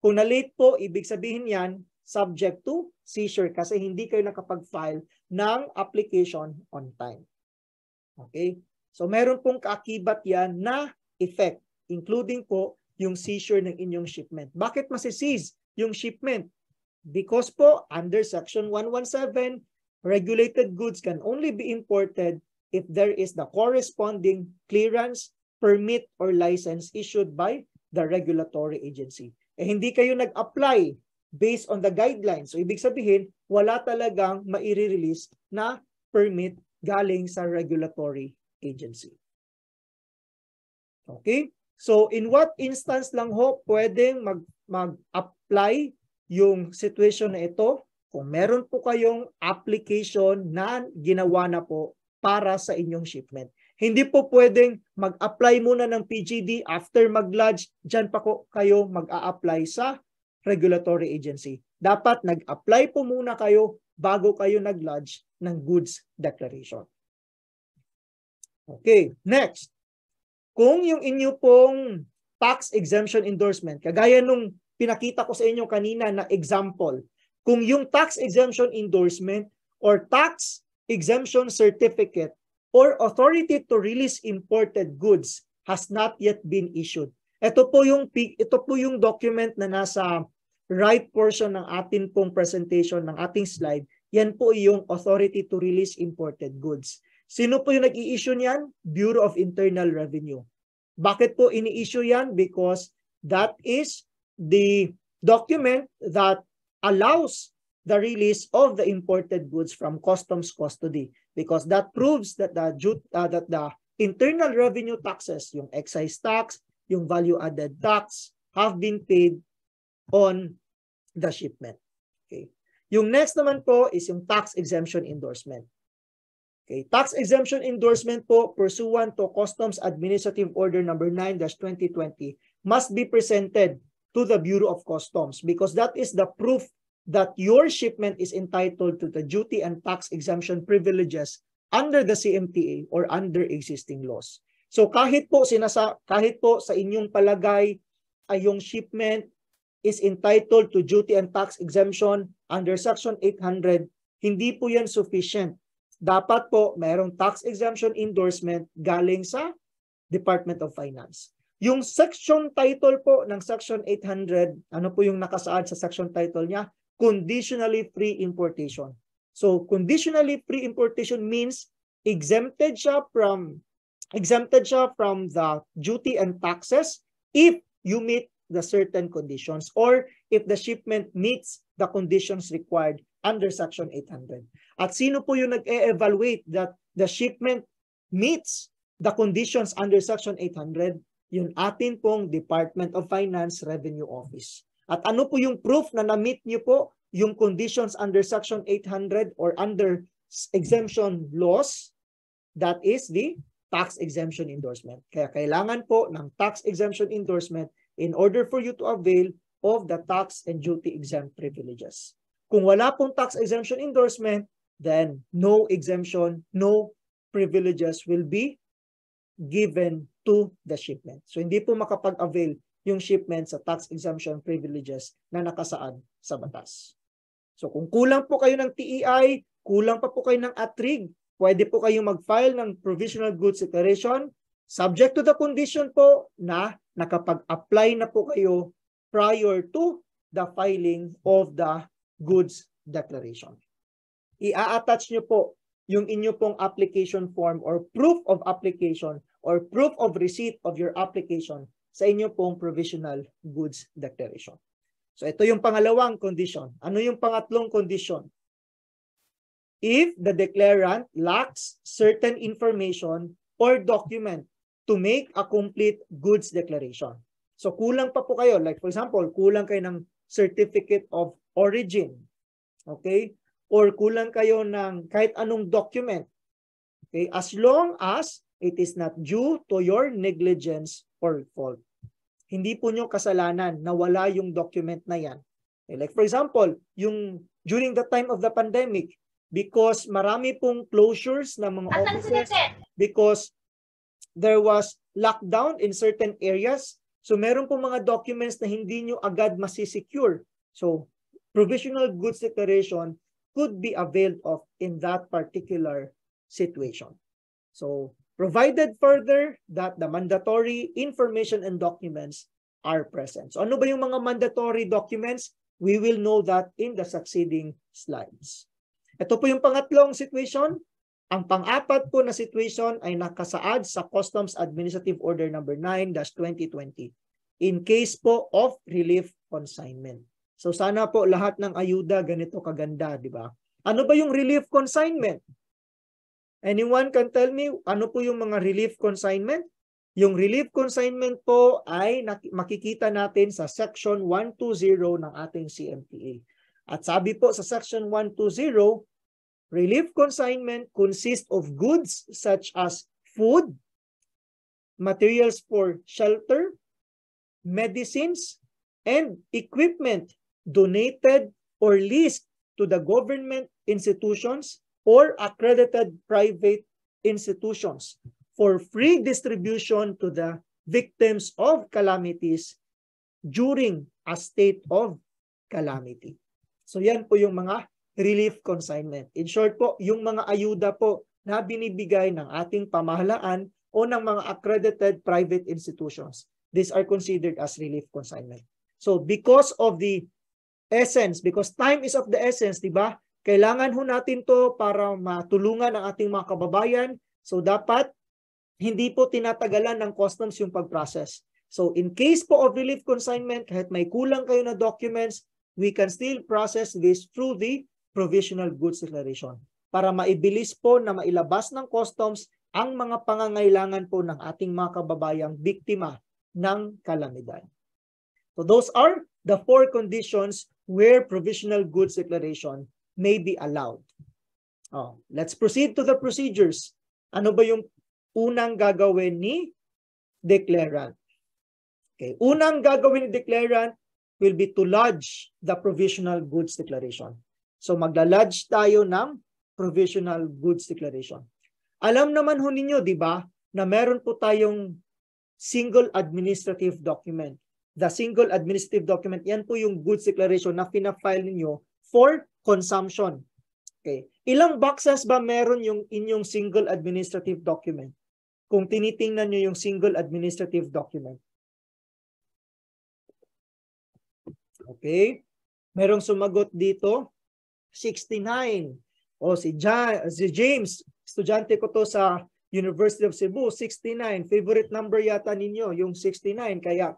Kung nalate po, ibig sabihin yan, subject to seizure kasi hindi kayo nakapag-file ng application on time. Okay? So meron pong kaakibat yan na effect, including po yung seizure ng inyong shipment. Bakit masiseize yung shipment? Because po, under Section 117, regulated goods can only be imported if there is the corresponding clearance, permit, or license issued by the regulatory agency. Eh, hindi kayo nag-apply based on the guidelines. So, ibig sabihin, wala talagang maire-release na permit galing sa regulatory agency. Okay? So in what instance lang ho pwedeng mag mag-apply yung situation na ito? Kung meron po kayong application na ginawa na po para sa inyong shipment. Hindi po pwedeng mag-apply muna ng PGD after mag-lodge, dyan pa ko kayo mag-a-apply sa regulatory agency. Dapat nag-apply po muna kayo bago kayo nag-lodge ng goods declaration. Okay, next. Kung yung inyo pong tax exemption endorsement, kagaya nung pinakita ko sa inyo kanina na example, kung yung tax exemption endorsement or tax exemption certificate or authority to release imported goods has not yet been issued. Ito po yung ito po yung document na nasa right portion ng atin pong presentation ng ating slide. Yan po yung authority to release imported goods. Sino po yung nag-i-issue niyan? Bureau of Internal Revenue. Bakit po ini-issue yan? Because that is the document that allows the release of the imported goods from customs custody because that proves that the uh, that the internal revenue taxes, yung excise tax, yung value added tax have been paid on the shipment. Okay. Yung next naman po is yung tax exemption endorsement. Okay, tax exemption endorsement po pursuant to Customs Administrative Order number 9-2020 must be presented to the Bureau of Customs because that is the proof that your shipment is entitled to the duty and tax exemption privileges under the CMTA or under existing laws. So kahit po sinasa kahit po sa inyong palagay ay ah, yung shipment is entitled to duty and tax exemption under section 800, hindi po 'yan sufficient dapat po merong tax exemption endorsement galing sa Department of Finance. Yung section title po ng section 800, ano po yung nakasaad sa section title niya? Conditionally free importation. So conditionally free importation means exempted siya from exempted siya from the duty and taxes if you meet the certain conditions or if the shipment meets the conditions required under Section 800. At sino po yung nag-evaluate that the shipment meets the conditions under Section 800? Yung atin pong Department of Finance Revenue Office. At ano po yung proof na na-meet nyo po yung conditions under Section 800 or under exemption laws? That is the tax exemption endorsement. Kaya kailangan po ng tax exemption endorsement in order for you to avail of the tax and duty exempt privileges. Kung wala pong tax exemption endorsement, then no exemption, no privileges will be given to the shipment. So hindi po makapag-avail yung shipment sa tax exemption privileges na nakasaad sa batas. So kung kulang po kayo ng TEI, kulang pa po kayo ng ATRIG, pwede po kayong mag-file ng Provisional Goods Declaration subject to the condition po na nakapag-apply na po kayo prior to the filing of the goods declaration. i attach nyo po yung inyo pong application form or proof of application or proof of receipt of your application sa inyo pong provisional goods declaration. So ito yung pangalawang condition. Ano yung pangatlong condition? If the declarant lacks certain information or document to make a complete goods declaration. So kulang pa po kayo. Like for example, kulang kayo ng certificate of origin. Okay? Or kulang kayo ng kahit anong document. Okay? As long as it is not due to your negligence or fault. Hindi po nyo kasalanan na wala yung document na yan. Okay? Like for example, yung during the time of the pandemic, because marami pong closures ng mga offices because there was lockdown in certain areas. So meron pong mga documents na hindi nyo agad masisecure. So provisional goods declaration could be availed of in that particular situation. So, provided further that the mandatory information and documents are present. So, ano ba yung mga mandatory documents? We will know that in the succeeding slides. Ito po yung pangatlong situation. Ang pang-apat po na situation ay nakasaad sa Customs Administrative Order number no. 9-2020 in case po of relief consignment. So sana po lahat ng ayuda ganito kaganda, di ba? Ano ba yung relief consignment? Anyone can tell me ano po yung mga relief consignment? Yung relief consignment po ay makikita natin sa section 120 ng ating CMPA. At sabi po sa section 120, relief consignment consists of goods such as food, materials for shelter, medicines, and equipment donated or leased to the government institutions or accredited private institutions for free distribution to the victims of calamities during a state of calamity. So yan po yung mga relief consignment. In short po, yung mga ayuda po na binibigay ng ating pamahalaan o ng mga accredited private institutions. These are considered as relief consignment. So because of the essence because time is of the essence, di ba? Kailangan ho natin to para matulungan ang ating mga kababayan. So dapat hindi po tinatagalan ng customs yung pag-process. So in case po of relief consignment, kahit may kulang kayo na documents, we can still process this through the provisional goods declaration para maibilis po na mailabas ng customs ang mga pangangailangan po ng ating mga kababayang biktima ng kalamidad. So those are the four conditions where provisional goods declaration may be allowed. Oh, let's proceed to the procedures. Ano ba yung unang gagawin ni declarant? Okay, unang gagawin ni declarant will be to lodge the provisional goods declaration. So magla-lodge tayo ng provisional goods declaration. Alam naman ho ninyo, di ba, na meron po tayong single administrative document the single administrative document, yan po yung goods declaration na fina-file ninyo for consumption. Okay. Ilang boxes ba meron yung inyong single administrative document? Kung tinitingnan nyo yung single administrative document. Okay. Merong sumagot dito. 69. O si, ja si James, estudyante ko to sa University of Cebu, 69. Favorite number yata ninyo, yung 69. Kaya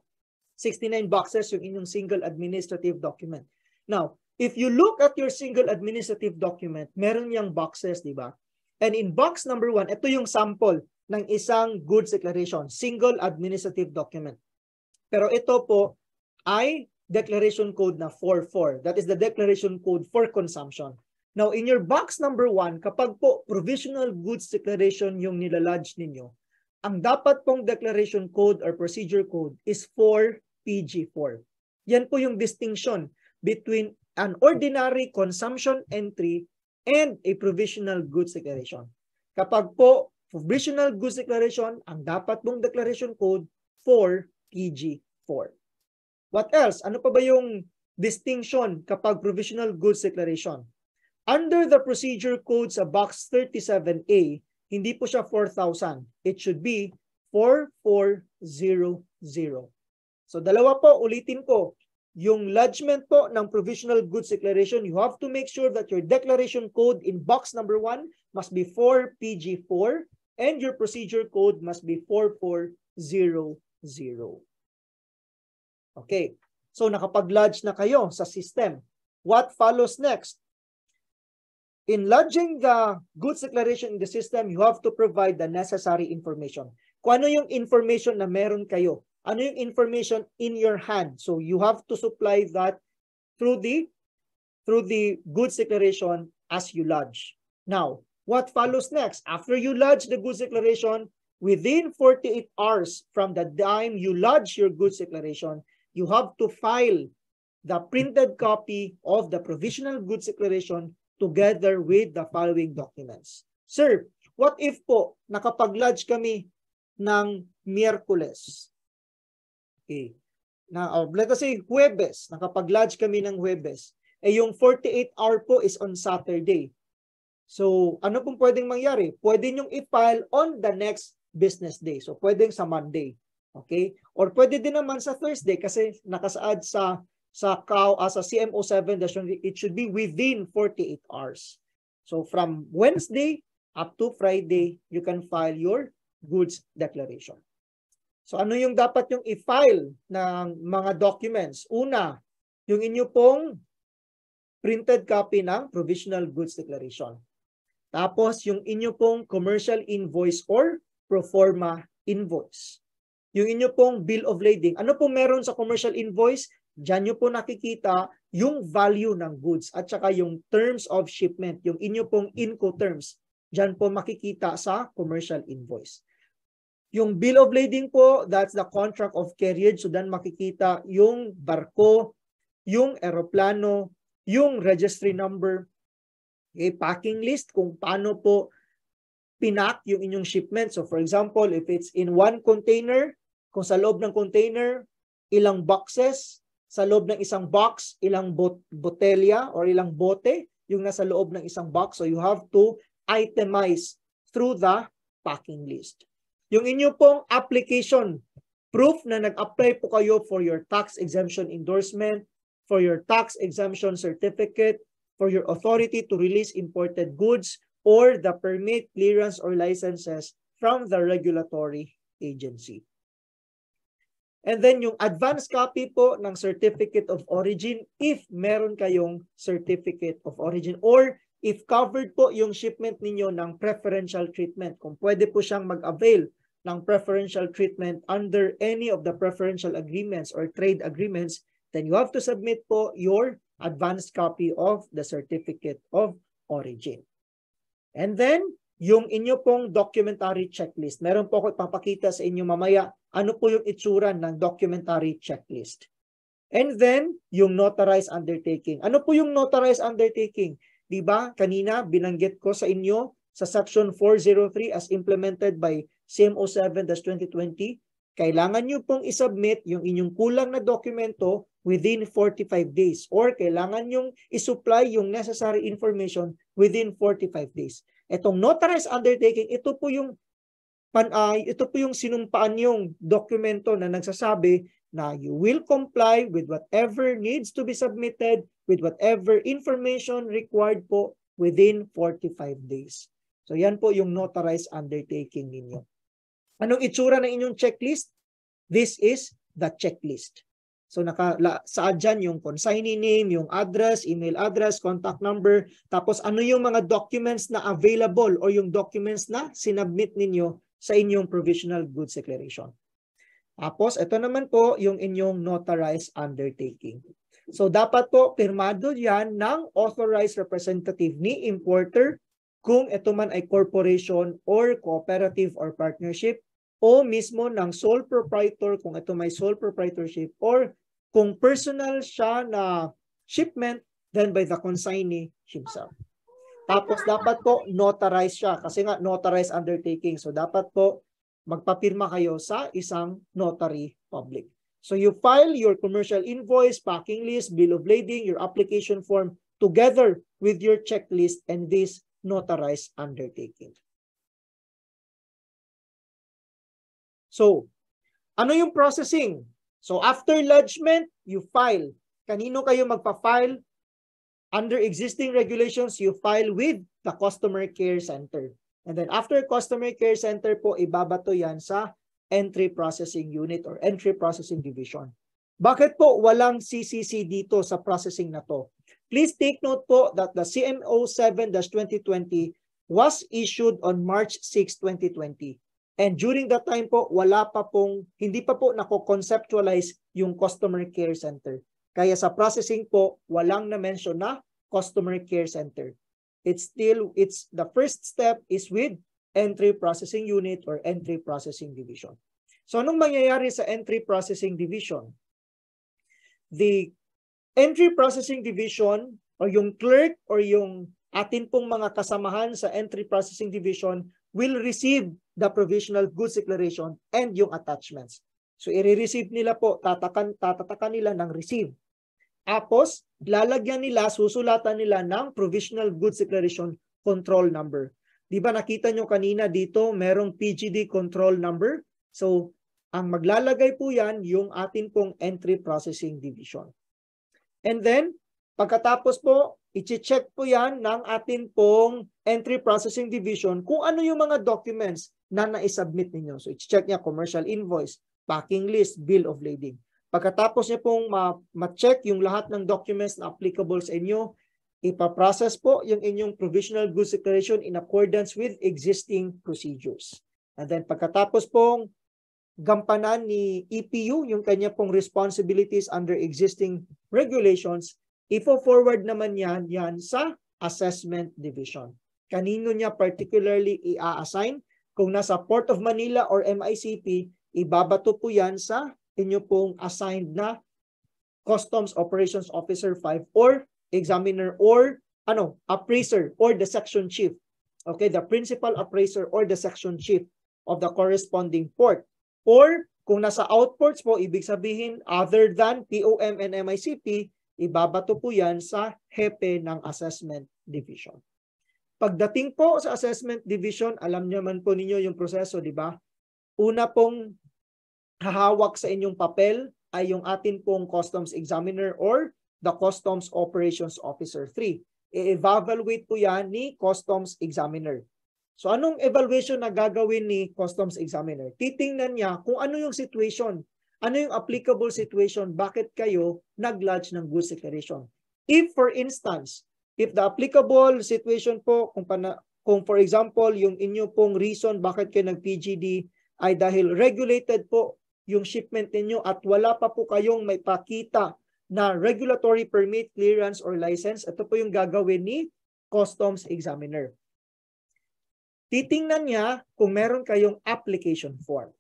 69 boxes yung inyong single administrative document. Now, if you look at your single administrative document, meron yang boxes, di ba? And in box number one, ito yung sample ng isang goods declaration, single administrative document. Pero ito po ay declaration code na 44. That is the declaration code for consumption. Now, in your box number one, kapag po provisional goods declaration yung nilalodge ninyo, ang dapat pong declaration code or procedure code is 4PG4. Yan po yung distinction between an ordinary consumption entry and a provisional goods declaration. Kapag po provisional goods declaration, ang dapat pong declaration code 4PG4. What else? Ano pa ba yung distinction kapag provisional goods declaration? Under the procedure code sa box 37A, hindi po siya 4,000. It should be 4400. So dalawa po, ulitin ko. Yung lodgement po ng provisional goods declaration, you have to make sure that your declaration code in box number 1 must be 4PG4 and your procedure code must be 4400. Okay. So nakapag-lodge na kayo sa system. What follows next? in lodging the goods declaration in the system, you have to provide the necessary information. Kung ano yung information na meron kayo, ano yung information in your hand. So you have to supply that through the through the goods declaration as you lodge. Now, what follows next? After you lodge the goods declaration, within 48 hours from the time you lodge your goods declaration, you have to file the printed copy of the provisional goods declaration together with the following documents. Sir, what if po nakapag-lodge kami ng Miyerkules? Okay. Na, or oh, let us say Huwebes, nakapag-lodge kami ng Huwebes. Eh yung 48 hour po is on Saturday. So, ano pong pwedeng mangyari? Pwede nyong i-file on the next business day. So, pwedeng sa Monday. Okay? Or pwede din naman sa Thursday kasi nakasaad sa sa CAO as a CMO7, it should be within 48 hours. So from Wednesday up to Friday, you can file your goods declaration. So ano yung dapat yung i-file ng mga documents? Una, yung inyo pong printed copy ng provisional goods declaration. Tapos yung inyo pong commercial invoice or pro forma invoice. Yung inyo pong bill of lading. Ano po meron sa commercial invoice? Diyan nyo po nakikita yung value ng goods at saka yung terms of shipment, yung inyo pong incoterms. Diyan po makikita sa commercial invoice. Yung bill of lading po, that's the contract of carriage. So dan makikita yung barko, yung eroplano, yung registry number, okay, packing list kung paano po pinack yung inyong shipment. So for example, if it's in one container, kung sa loob ng container, ilang boxes, sa loob ng isang box, ilang bot botelya or ilang bote yung nasa loob ng isang box. So you have to itemize through the packing list. Yung inyo pong application, proof na nag-apply po kayo for your tax exemption endorsement, for your tax exemption certificate, for your authority to release imported goods, or the permit, clearance, or licenses from the regulatory agency. And then yung advance copy po ng Certificate of Origin if meron kayong Certificate of Origin or if covered po yung shipment ninyo ng preferential treatment. Kung pwede po siyang mag-avail ng preferential treatment under any of the preferential agreements or trade agreements, then you have to submit po your advance copy of the Certificate of Origin. And then, yung inyo pong documentary checklist. Meron po ako ipapakita sa inyo mamaya ano po yung itsura ng documentary checklist. And then, yung notarized undertaking. Ano po yung notarized undertaking? Di ba? Kanina, binanggit ko sa inyo sa section 403 as implemented by CMO 7-2020, kailangan nyo pong isubmit yung inyong kulang na dokumento within 45 days or kailangan nyong isupply yung necessary information within 45 days. Itong notarized undertaking, ito po yung pan, uh, ito po yung sinumpaan yung dokumento na nagsasabi na you will comply with whatever needs to be submitted with whatever information required po within 45 days. So yan po yung notarized undertaking ninyo. Anong itsura ng inyong checklist? This is the checklist. So naka, saad dyan yung consignee name, yung address, email address, contact number, tapos ano yung mga documents na available or yung documents na sinubmit ninyo sa inyong provisional goods declaration. Tapos, ito naman po yung inyong notarized undertaking. So, dapat po pirmado yan ng authorized representative ni importer kung ito man ay corporation or cooperative or partnership o mismo ng sole proprietor kung ito may sole proprietorship or kung personal siya na shipment then by the consignee himself. Tapos dapat po notarize siya kasi nga notarized undertaking. So dapat po magpapirma kayo sa isang notary public. So you file your commercial invoice, packing list, bill of lading, your application form together with your checklist and this notarized undertaking. So, ano yung processing? So after lodgement, you file. Kanino kayo magpa-file? Under existing regulations, you file with the customer care center. And then after customer care center po, ibabato yan sa entry processing unit or entry processing division. Bakit po walang CCC dito sa processing na to? Please take note po that the CMO 7-2020 was issued on March 6, 2020. And during that time po, wala pa pong, hindi pa po nako-conceptualize yung customer care center. Kaya sa processing po, walang na-mention na customer care center. It's still, it's the first step is with entry processing unit or entry processing division. So anong mangyayari sa entry processing division? The entry processing division or yung clerk or yung atin pong mga kasamahan sa entry processing division will receive the provisional goods declaration and yung attachments. So i-receive nila po, tatakan, tatatakan nila ng receive tapos, lalagyan nila, susulatan nila ng Provisional Goods Declaration Control Number. Di ba nakita nyo kanina dito, merong PGD control number? So, ang maglalagay po yan, yung atin pong entry processing division. And then, pagkatapos po, iche-check po yan ng atin pong entry processing division kung ano yung mga documents na naisubmit ninyo. So, iche-check niya commercial invoice, packing list, bill of lading. Pagkatapos niyo pong ma-check yung lahat ng documents na applicable sa inyo, ipaprocess po yung inyong provisional goods declaration in accordance with existing procedures. And then pagkatapos pong gampanan ni EPU yung kanya pong responsibilities under existing regulations, ipo-forward naman yan, yan sa assessment division. Kanino niya particularly i-assign? Kung nasa Port of Manila or MICP, ibabato po yan sa inyo pong assigned na Customs Operations Officer 5 or examiner or ano, appraiser or the section chief. Okay, the principal appraiser or the section chief of the corresponding port. Or kung nasa outports po, ibig sabihin other than POM and MICP, ibabato po yan sa hepe ng assessment division. Pagdating po sa assessment division, alam naman po ninyo yung proseso, di ba? Una pong hahawak sa inyong papel ay yung atin pong customs examiner or the customs operations officer 3. I-evaluate po yan ni customs examiner. So anong evaluation na gagawin ni customs examiner? Titingnan niya kung ano yung situation, ano yung applicable situation, bakit kayo nag-lodge ng goods declaration. If for instance, if the applicable situation po, kung, pana, kung for example, yung inyo pong reason bakit kayo nag-PGD ay dahil regulated po yung shipment ninyo at wala pa po kayong may pakita na regulatory permit, clearance, or license, ito po yung gagawin ni customs examiner. Titingnan niya kung meron kayong application form.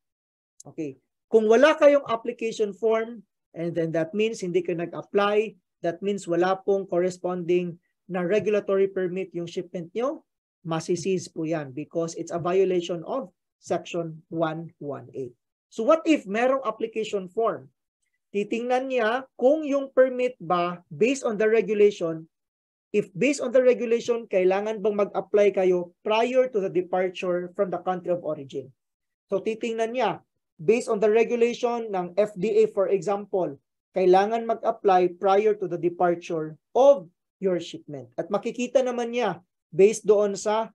Okay. Kung wala kayong application form, and then that means hindi kayo nag-apply, that means wala pong corresponding na regulatory permit yung shipment nyo, masiseize po yan because it's a violation of Section 118. So what if merong application form? Titingnan niya kung yung permit ba based on the regulation, if based on the regulation, kailangan bang mag-apply kayo prior to the departure from the country of origin. So titingnan niya, based on the regulation ng FDA for example, kailangan mag-apply prior to the departure of your shipment. At makikita naman niya based doon sa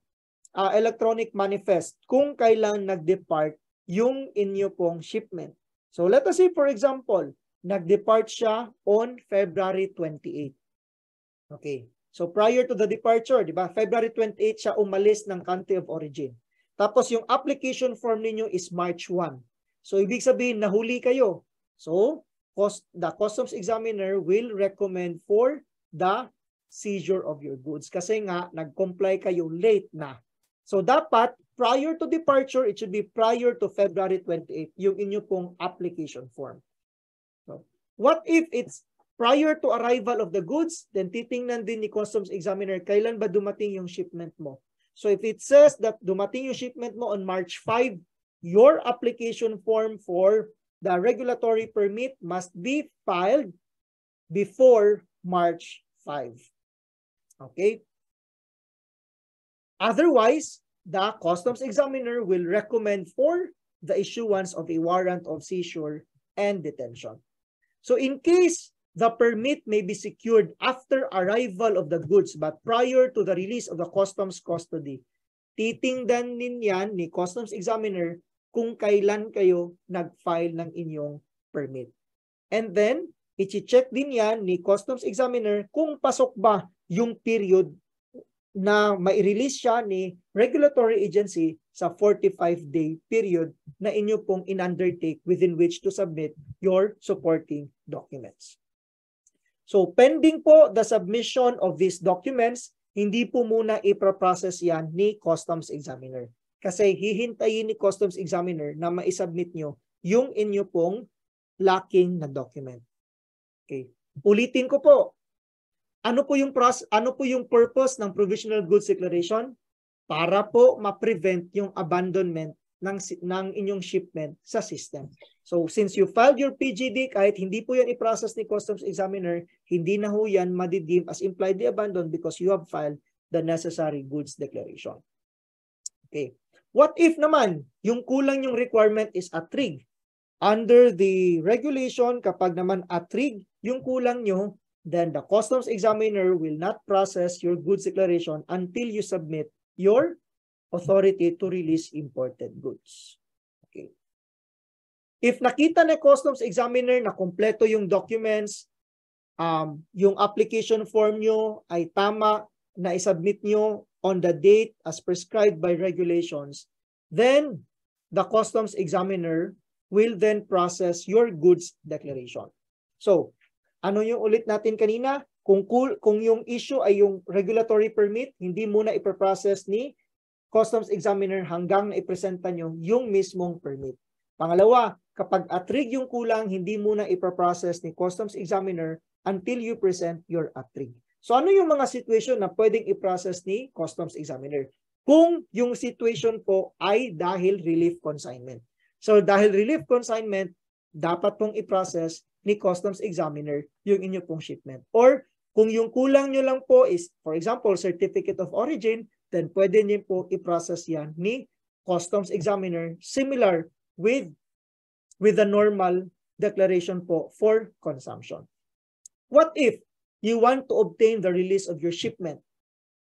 uh, electronic manifest kung kailan nag-depart yung inyo pong shipment. So let us say for example, nag-depart siya on February 28. Okay. So prior to the departure, di ba? February 28 siya umalis ng country of origin. Tapos yung application form ninyo is March 1. So ibig sabihin nahuli kayo. So cost, the customs examiner will recommend for the seizure of your goods kasi nga nag-comply kayo late na So dapat prior to departure, it should be prior to February 28 yung inyo pong application form. So, what if it's prior to arrival of the goods? Then titingnan din ni customs examiner kailan ba dumating yung shipment mo. So if it says that dumating yung shipment mo on March 5, your application form for the regulatory permit must be filed before March 5. Okay? Otherwise, the customs examiner will recommend for the issuance of a warrant of seizure and detention. So in case the permit may be secured after arrival of the goods but prior to the release of the customs custody, titingnan ninyan ni customs examiner kung kailan kayo nag-file ng inyong permit. And then, iti check din yan ni customs examiner kung pasok ba yung period na mai-release siya ni regulatory agency sa 45-day period na inyo pong in-undertake within which to submit your supporting documents. So pending po the submission of these documents, hindi po muna ipra-process yan ni Customs Examiner. Kasi hihintayin ni Customs Examiner na ma-submit nyo yung inyo pong lacking na document. Okay. Ulitin ko po, ano po yung process, ano po yung purpose ng provisional goods declaration? Para po ma-prevent yung abandonment ng ng inyong shipment sa system. So since you filed your PGD kahit hindi po yan i-process ni customs examiner, hindi na ho yan madideem as impliedly abandoned because you have filed the necessary goods declaration. Okay. What if naman yung kulang yung requirement is a trig? Under the regulation, kapag naman a trig yung kulang nyo, then the customs examiner will not process your goods declaration until you submit your authority to release imported goods. Okay. If nakita na customs examiner na kompleto yung documents, um, yung application form nyo ay tama na isubmit nyo on the date as prescribed by regulations, then the customs examiner will then process your goods declaration. So, ano yung ulit natin kanina? Kung, cool, kung yung issue ay yung regulatory permit, hindi muna ipaprocess ni customs examiner hanggang na ipresenta nyo yung mismong permit. Pangalawa, kapag atrig yung kulang, hindi muna ipaprocess ni customs examiner until you present your atrig. So ano yung mga situation na pwedeng iprocess ni customs examiner? Kung yung situation po ay dahil relief consignment. So dahil relief consignment, dapat pong iprocess ni customs examiner yung inyo pong shipment. Or kung yung kulang nyo lang po is, for example, certificate of origin, then pwede nyo po i-process yan ni customs examiner similar with with the normal declaration po for consumption. What if you want to obtain the release of your shipment?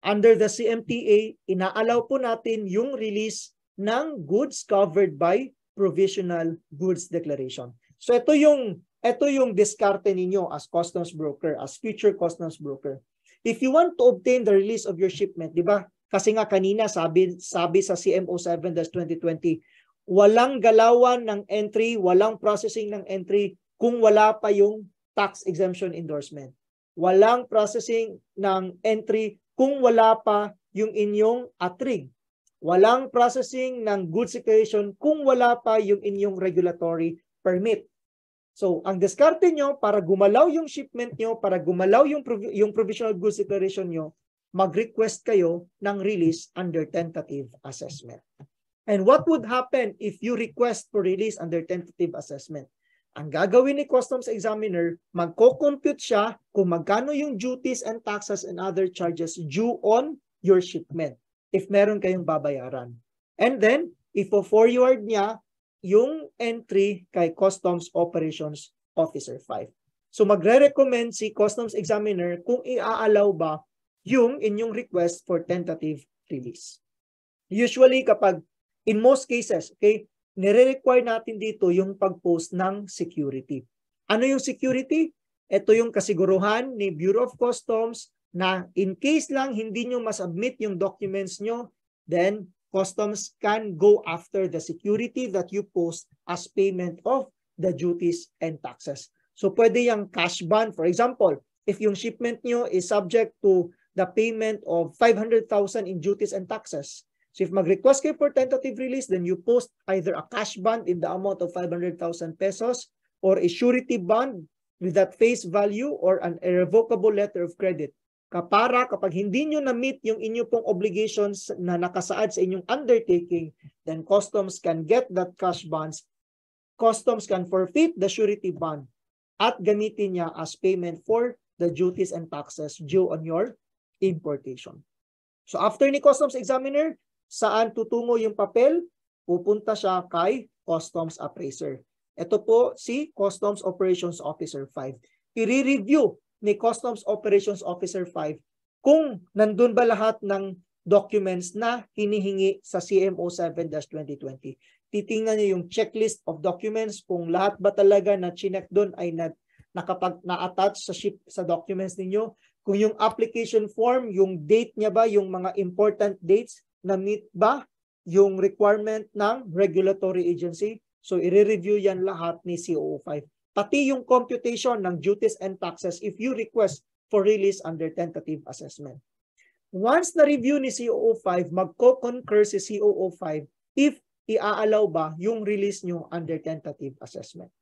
Under the CMTA, inaalaw po natin yung release ng goods covered by provisional goods declaration. So ito yung ito yung diskarte ninyo as customs broker, as future customs broker. If you want to obtain the release of your shipment, di ba? Kasi nga kanina sabi, sabi sa CMO 7-2020, walang galawan ng entry, walang processing ng entry kung wala pa yung tax exemption endorsement. Walang processing ng entry kung wala pa yung inyong atrig. Walang processing ng good situation kung wala pa yung inyong regulatory permit. So, ang diskarte nyo para gumalaw yung shipment nyo, para gumalaw yung, prov- yung provisional goods declaration nyo, mag-request kayo ng release under tentative assessment. And what would happen if you request for release under tentative assessment? Ang gagawin ni Customs Examiner, magko-compute siya kung magkano yung duties and taxes and other charges due on your shipment if meron kayong babayaran. And then, i-forward niya yung entry kay Customs Operations Officer 5. So magre-recommend si Customs Examiner kung iaalaw ba yung inyong request for tentative release. Usually kapag in most cases, okay, nire-require natin dito yung pag-post ng security. Ano yung security? Ito yung kasiguruhan ni Bureau of Customs na in case lang hindi nyo masubmit yung documents nyo, then Customs can go after the security that you post as payment of the duties and taxes. So pwede yung cash ban. For example, if yung shipment nyo is subject to the payment of 500,000 in duties and taxes. So if mag-request kayo for tentative release, then you post either a cash bond in the amount of 500,000 pesos or a surety bond with that face value or an irrevocable letter of credit kapara kapag hindi nyo na-meet yung inyo pong obligations na nakasaad sa inyong undertaking, then customs can get that cash bonds. Customs can forfeit the surety bond at gamitin niya as payment for the duties and taxes due on your importation. So after ni customs examiner, saan tutungo yung papel? Pupunta siya kay customs appraiser. Ito po si Customs Operations Officer 5. I-review ni Customs Operations Officer 5 kung nandun ba lahat ng documents na hinihingi sa CMO 7-2020. Titingnan niyo yung checklist of documents kung lahat ba talaga na chinek doon ay na, nakapag na sa ship sa documents ninyo. Kung yung application form, yung date niya ba, yung mga important dates na meet ba yung requirement ng regulatory agency. So i-review yan lahat ni COO5. Pati yung computation ng duties and taxes if you request for release under tentative assessment. Once na-review ni COO5, magko-concur si COO5 if iaalaw ba yung release nyo under tentative assessment.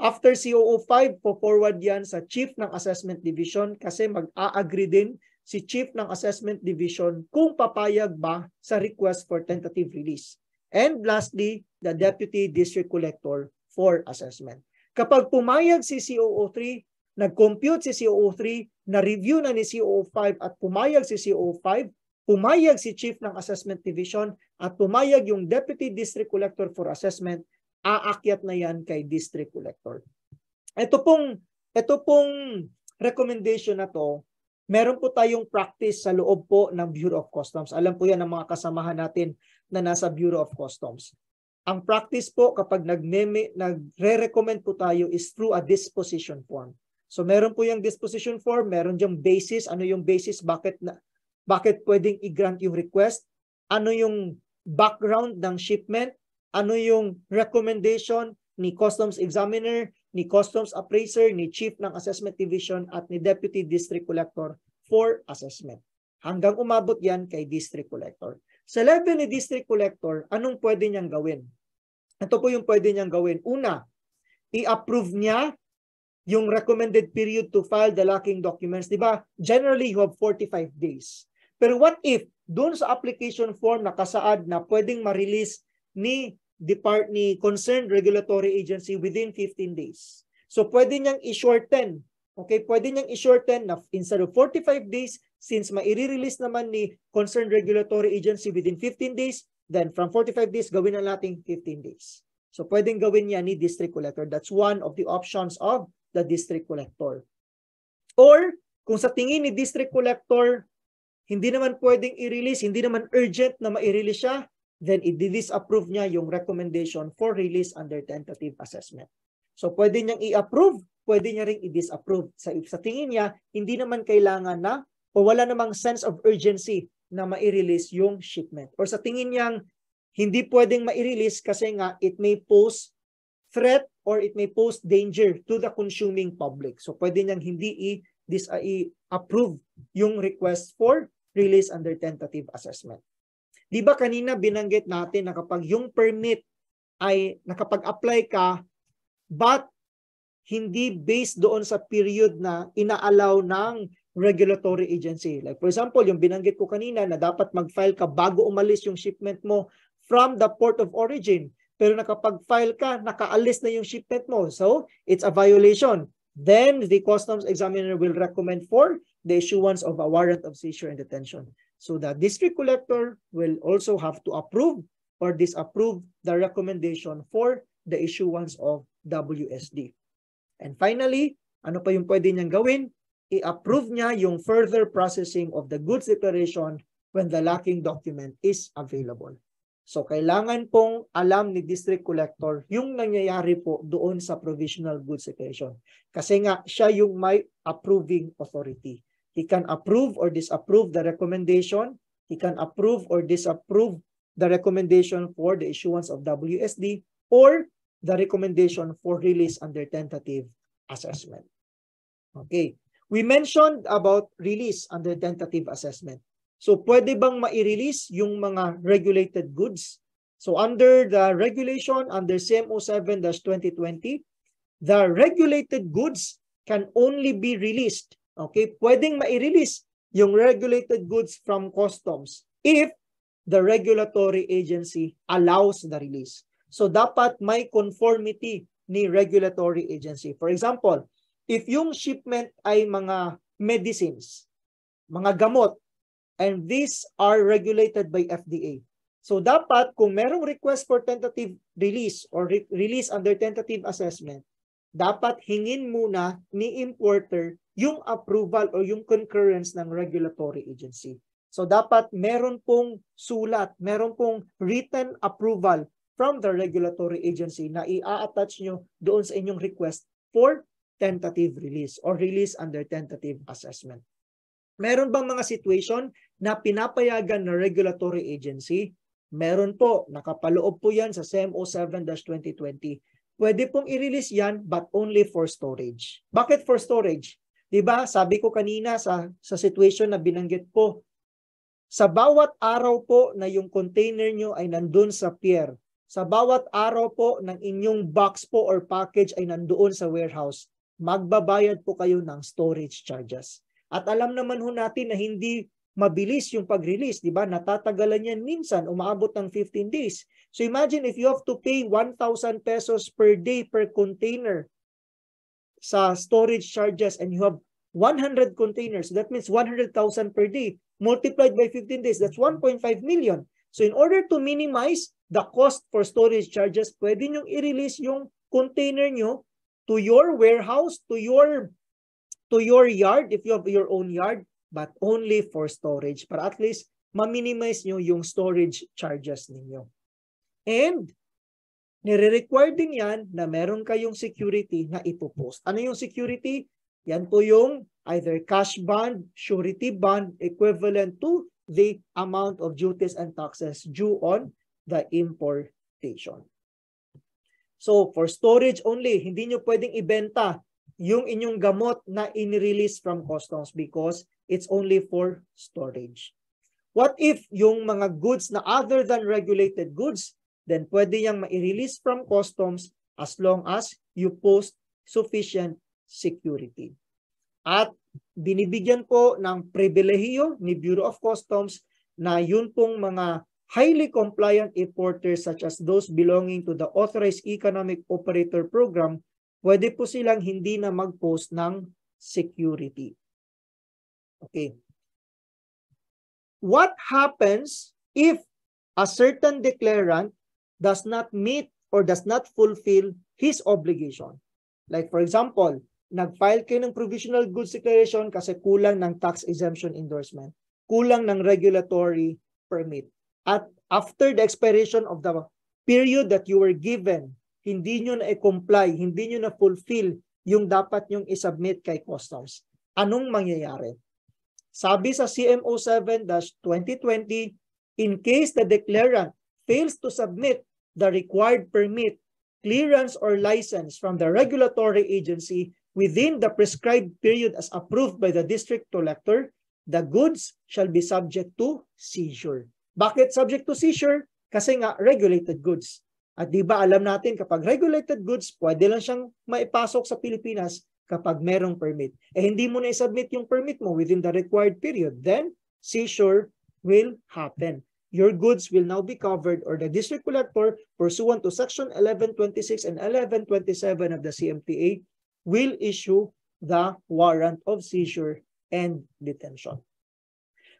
After COO5, po-forward yan sa Chief ng Assessment Division kasi mag-a-agree din si Chief ng Assessment Division kung papayag ba sa request for tentative release. And lastly, the Deputy District Collector for assessment. Kapag pumayag si COO3, nag-compute si COO3, na-review na ni COO5 at pumayag si COO5, pumayag si Chief ng Assessment Division at pumayag yung Deputy District Collector for Assessment, aakyat na yan kay District Collector. Ito pong, ito pong recommendation na to, meron po tayong practice sa loob po ng Bureau of Customs. Alam po yan ng mga kasamahan natin na nasa Bureau of Customs. Ang practice po kapag nagre-recommend po tayo is through a disposition form. So meron po yung disposition form, meron yung basis, ano yung basis, bakit na, bakit pwedeng i-grant yung request, ano yung background ng shipment, ano yung recommendation ni customs examiner, ni customs appraiser, ni chief ng assessment division at ni deputy district collector for assessment. Hanggang umabot yan kay district collector. Sa level ni district collector, anong pwede niyang gawin? Ito po yung pwede niyang gawin. Una, i-approve niya yung recommended period to file the lacking documents. Diba? Generally, you have 45 days. Pero what if doon sa application form na kasaad na pwedeng ma-release ni depart ni concerned regulatory agency within 15 days. So pwede niyang i-shorten Okay, pwede niyang i-shorten na instead of 45 days, since maire-release naman ni concerned regulatory agency within 15 days, then from 45 days, gawin na natin 15 days. So pwedeng gawin niya ni district collector. That's one of the options of the district collector. Or kung sa tingin ni district collector, hindi naman pwedeng i-release, hindi naman urgent na ma-release siya, then i-disapprove niya yung recommendation for release under tentative assessment. So pwede niyang i-approve pwede niya ring i-disapprove. Sa, sa tingin niya, hindi naman kailangan na o wala namang sense of urgency na ma-release yung shipment. Or sa tingin niyang hindi pwedeng ma-release kasi nga it may pose threat or it may pose danger to the consuming public. So pwede niyang hindi i- this ah, approve yung request for release under tentative assessment. 'Di ba kanina binanggit natin na kapag yung permit ay nakapag-apply ka but hindi based doon sa period na inaalaw ng regulatory agency. Like for example, yung binanggit ko kanina na dapat mag-file ka bago umalis yung shipment mo from the port of origin. Pero nakapag-file ka, nakaalis na yung shipment mo. So, it's a violation. Then, the customs examiner will recommend for the issuance of a warrant of seizure and detention. So, the district collector will also have to approve or disapprove the recommendation for the issuance of WSD. And finally, ano pa yung pwede niyang gawin? I-approve niya yung further processing of the goods declaration when the lacking document is available. So kailangan pong alam ni district collector yung nangyayari po doon sa provisional goods declaration. Kasi nga siya yung may approving authority. He can approve or disapprove the recommendation. He can approve or disapprove the recommendation for the issuance of WSD or the recommendation for release under tentative assessment. Okay. We mentioned about release under tentative assessment. So pwede bang ma-release yung mga regulated goods? So under the regulation under CMO 7-2020, the regulated goods can only be released. Okay, pwedeng ma-release yung regulated goods from customs if the regulatory agency allows the release. So dapat may conformity ni regulatory agency. For example, if yung shipment ay mga medicines, mga gamot, and these are regulated by FDA. So dapat kung merong request for tentative release or re release under tentative assessment, dapat hingin muna ni importer yung approval or yung concurrence ng regulatory agency. So dapat meron pong sulat, meron pong written approval from the regulatory agency na i-attach nyo doon sa inyong request for tentative release or release under tentative assessment. Meron bang mga situation na pinapayagan ng regulatory agency? Meron po, nakapaloob po yan sa CMO 7-2020. Pwede pong i-release yan but only for storage. Bakit for storage? 'Di ba? Sabi ko kanina sa sa situation na binanggit ko, sa bawat araw po na yung container nyo ay nandun sa pier, sa bawat araw po ng inyong box po or package ay nandoon sa warehouse, magbabayad po kayo ng storage charges. At alam naman ho natin na hindi mabilis yung pag-release, di ba? Natatagalan yan minsan, umaabot ng 15 days. So imagine if you have to pay 1,000 pesos per day per container sa storage charges and you have 100 containers, that means 100,000 per day multiplied by 15 days, that's 1.5 million. So in order to minimize the cost for storage charges, pwede nyong i-release yung container nyo to your warehouse, to your to your yard if you have your own yard, but only for storage para at least ma-minimize nyo yung storage charges ninyo. And nire-require din yan na meron kayong security na ipopost. Ano yung security? Yan po yung either cash bond, surety bond, equivalent to the amount of duties and taxes due on the importation. So for storage only, hindi nyo pwedeng ibenta yung inyong gamot na in-release from customs because it's only for storage. What if yung mga goods na other than regulated goods, then pwede yang ma-release from customs as long as you post sufficient security. At binibigyan po ng pribilehiyo ni Bureau of Customs na yun pong mga highly compliant importers such as those belonging to the Authorized Economic Operator Program, pwede po silang hindi na mag-post ng security. Okay. What happens if a certain declarant does not meet or does not fulfill his obligation? Like for example, nag-file kayo ng provisional goods declaration kasi kulang ng tax exemption endorsement, kulang ng regulatory permit. At after the expiration of the period that you were given, hindi nyo na-comply, hindi nyo na-fulfill yung dapat nyong isubmit kay customs. Anong mangyayari? Sabi sa CMO 7-2020, in case the declarant fails to submit the required permit, clearance, or license from the regulatory agency, within the prescribed period as approved by the district collector, the goods shall be subject to seizure. Bakit subject to seizure? Kasi nga, regulated goods. At di ba alam natin kapag regulated goods, pwede lang siyang maipasok sa Pilipinas kapag merong permit. Eh hindi mo na submit yung permit mo within the required period. Then, seizure will happen. Your goods will now be covered or the district collector pursuant to section 1126 and 1127 of the CMTA will issue the warrant of seizure and detention.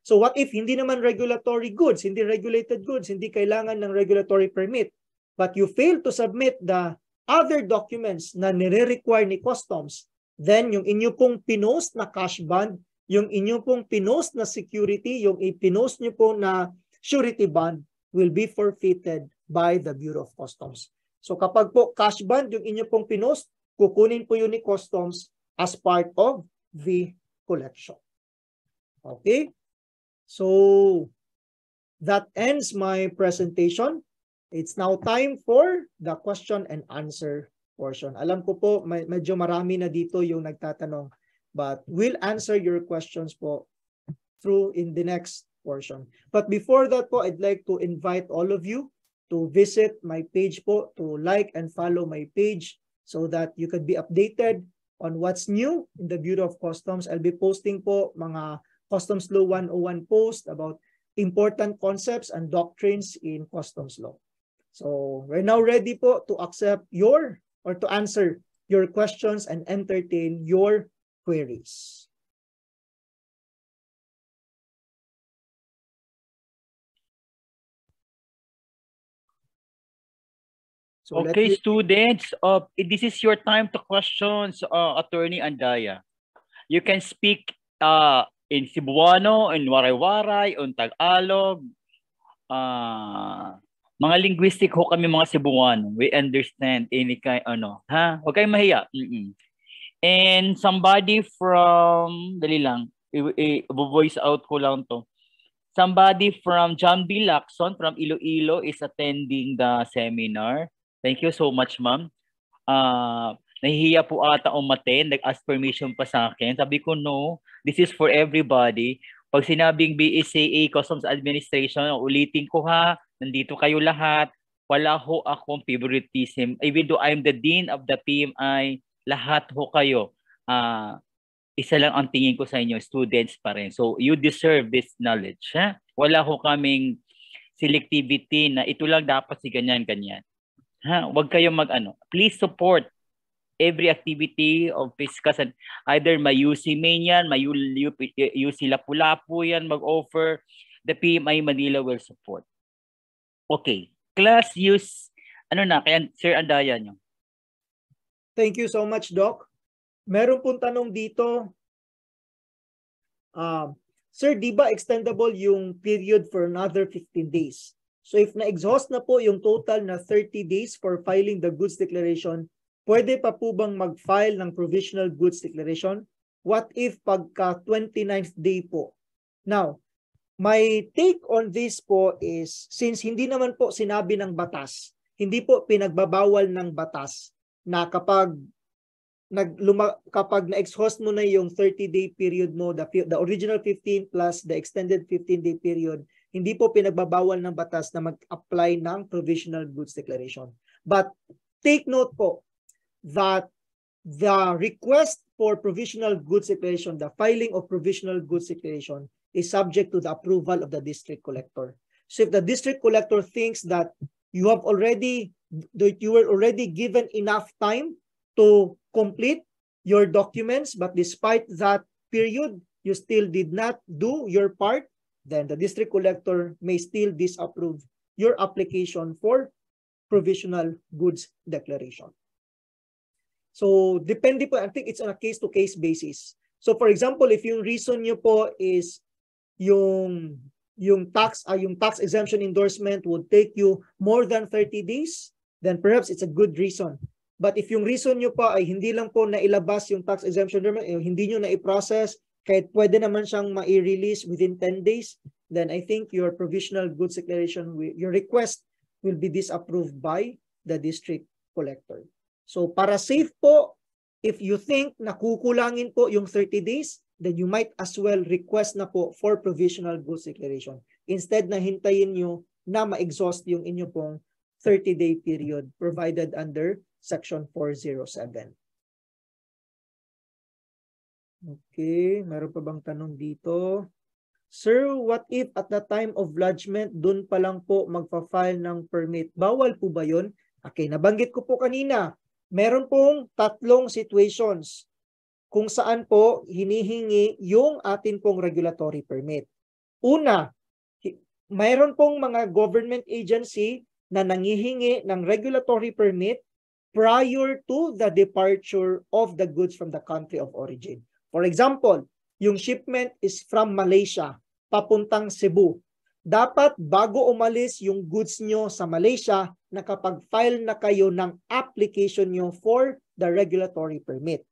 So what if hindi naman regulatory goods, hindi regulated goods, hindi kailangan ng regulatory permit, but you fail to submit the other documents na nire-require ni customs, then yung inyo pong pinost na cash bond, yung inyo pong pinost na security, yung ipinost nyo po na surety bond will be forfeited by the Bureau of Customs. So kapag po cash bond, yung inyo pong pinost, kukunin po yun ni customs as part of the collection. Okay? So, that ends my presentation. It's now time for the question and answer portion. Alam ko po, may, medyo marami na dito yung nagtatanong. But we'll answer your questions po through in the next portion. But before that po, I'd like to invite all of you to visit my page po, to like and follow my page so that you could be updated on what's new in the Bureau of Customs. I'll be posting po mga Customs Law 101 post about important concepts and doctrines in customs law. So we're now ready po to accept your or to answer your questions and entertain your queries. So okay, me... students, uh, this is your time to questions, uh, Attorney Andaya. You can speak uh, in Cebuano, in Waray-Waray, in Tagalog. Uh, mga linguistic ho kami mga Cebuano. We understand any kind, ano. Ha? Huwag kayong mahiya. Mm-mm. And somebody from, dali lang, i-voice out ko lang to. Somebody from John B. Lacson from Iloilo is attending the seminar. Thank you so much, ma'am. Uh, nahihiya po ata umaten, nag-ask permission pa sa akin. Sabi ko, no, this is for everybody. Pag sinabing BSCA, Customs Administration, ulitin ko ha, nandito kayo lahat. Wala ho akong favoritism. Even though I'm the dean of the PMI, lahat ho kayo. Uh, isa lang ang tingin ko sa inyo, students pa rin. So, you deserve this knowledge. Ha? Wala ho kaming selectivity na ito lang dapat si ganyan-ganyan Ha? Huwag kayong mag-ano. Please support every activity of physical and either may UC Main yan, may UC Lapu-Lapu yan mag-offer, the PMI Manila will support. Okay. Class use, ano na, kaya Sir Andaya nyo. Thank you so much, Doc. Meron pong tanong dito. Uh, Sir, di ba extendable yung period for another 15 days? So if na-exhaust na po yung total na 30 days for filing the goods declaration, pwede pa po bang mag-file ng provisional goods declaration? What if pagka 29th day po? Now, my take on this po is since hindi naman po sinabi ng batas, hindi po pinagbabawal ng batas na kapag nag kapag na-exhaust mo na yung 30-day period mo, the, the original 15 plus the extended 15-day period, hindi po pinagbabawal ng batas na mag-apply ng provisional goods declaration. But take note po that the request for provisional goods declaration, the filing of provisional goods declaration is subject to the approval of the district collector. So if the district collector thinks that you have already, that you were already given enough time to complete your documents, but despite that period, you still did not do your part, then the district collector may still disapprove your application for provisional goods declaration. So, depende po, I think it's on a case-to-case -case basis. So, for example, if yung reason nyo po is yung yung tax uh, yung tax exemption endorsement would take you more than 30 days, then perhaps it's a good reason. But if yung reason nyo po ay hindi lang po nailabas yung tax exemption endorsement, eh, hindi nyo na process kahit pwede naman siyang ma-release within 10 days, then I think your provisional goods declaration, your request will be disapproved by the district collector. So para safe po, if you think nakukulangin po yung 30 days, then you might as well request na po for provisional goods declaration. Instead na hintayin nyo na ma-exhaust yung inyo pong 30-day period provided under Section 407. Okay, meron pa bang tanong dito? Sir, what if at the time of lodgement, dun pa lang po magpa-file ng permit? Bawal po ba yun? Okay, nabanggit ko po kanina, meron pong tatlong situations kung saan po hinihingi yung atin pong regulatory permit. Una, mayroon pong mga government agency na nangihingi ng regulatory permit prior to the departure of the goods from the country of origin. For example, yung shipment is from Malaysia papuntang Cebu. Dapat bago umalis yung goods nyo sa Malaysia, nakapag-file na kayo ng application nyo for the regulatory permit.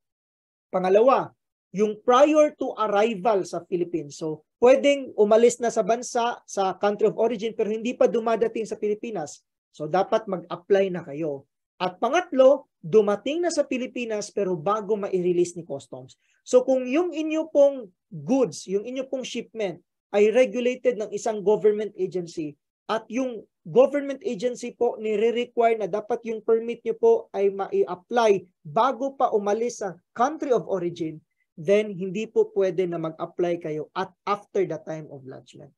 Pangalawa, yung prior to arrival sa Philippines. So, pwedeng umalis na sa bansa, sa country of origin, pero hindi pa dumadating sa Pilipinas. So, dapat mag-apply na kayo. At pangatlo, dumating na sa Pilipinas pero bago ma-release ni customs. So kung yung inyo pong goods, yung inyo pong shipment ay regulated ng isang government agency at yung government agency po nire-require na dapat yung permit nyo po ay ma-apply bago pa umalis sa country of origin, then hindi po pwede na mag-apply kayo at after the time of lodgement.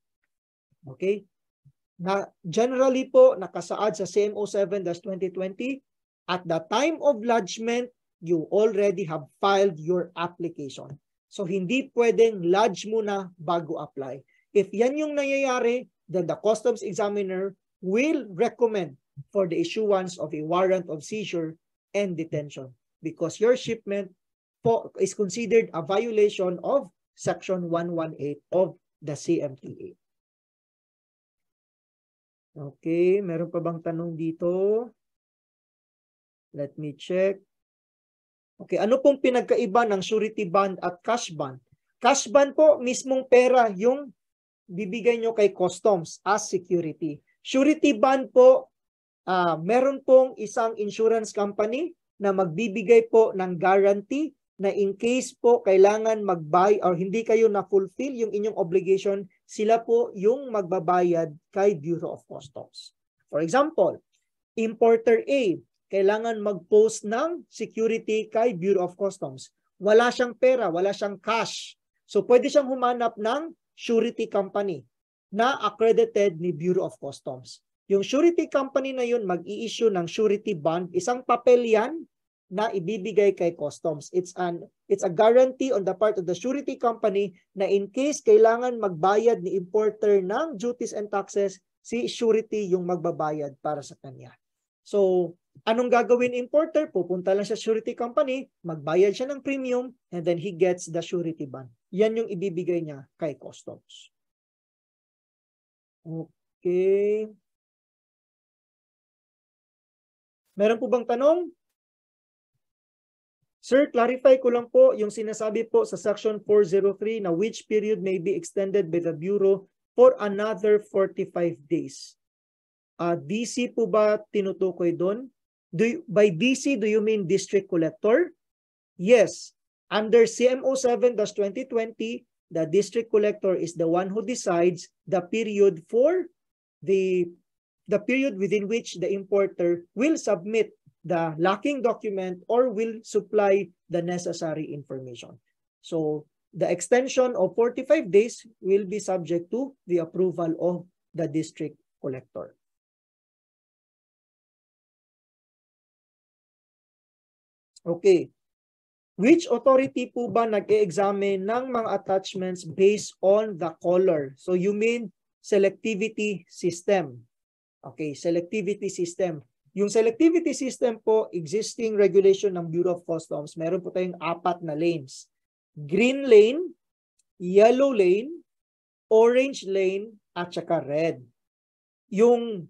Okay? Na generally po nakasaad sa CMO 7-2020 at the time of lodgement you already have filed your application. So hindi pwedeng lodge muna bago apply. If yan yung nangyayari, then the customs examiner will recommend for the issuance of a warrant of seizure and detention because your shipment is considered a violation of Section 118 of the CMTA. Okay, meron pa bang tanong dito? Let me check. Okay, ano pong pinagkaiba ng surety bond at cash bond? Cash bond po, mismong pera yung bibigay nyo kay customs as security. Surety bond po, uh, meron pong isang insurance company na magbibigay po ng guarantee na in case po kailangan mag-buy or hindi kayo na-fulfill yung inyong obligation, sila po yung magbabayad kay Bureau of Customs. For example, importer A, kailangan mag-post ng security kay Bureau of Customs. Wala siyang pera, wala siyang cash. So pwede siyang humanap ng surety company na accredited ni Bureau of Customs. Yung surety company na yun mag-i-issue ng surety bond, isang papel yan na ibibigay kay customs. It's an it's a guarantee on the part of the surety company na in case kailangan magbayad ni importer ng duties and taxes, si surety yung magbabayad para sa kanya. So, Anong gagawin importer? Pupunta lang sa surety company, magbayad siya ng premium, and then he gets the surety bond. Yan yung ibibigay niya kay customs. Okay. Meron po bang tanong? Sir, clarify ko lang po yung sinasabi po sa section 403 na which period may be extended by the Bureau for another 45 days. Uh, ah, DC po ba tinutukoy doon? Do you, by DC, do you mean district collector? Yes. Under CMO 7-2020, the district collector is the one who decides the period for the, the period within which the importer will submit the lacking document or will supply the necessary information. So the extension of 45 days will be subject to the approval of the district collector. Okay. Which authority po ba nag-examine e ng mga attachments based on the color? So you mean selectivity system. Okay, selectivity system. Yung selectivity system po, existing regulation ng Bureau of Customs, meron po tayong apat na lanes. Green lane, yellow lane, orange lane, at saka red. Yung,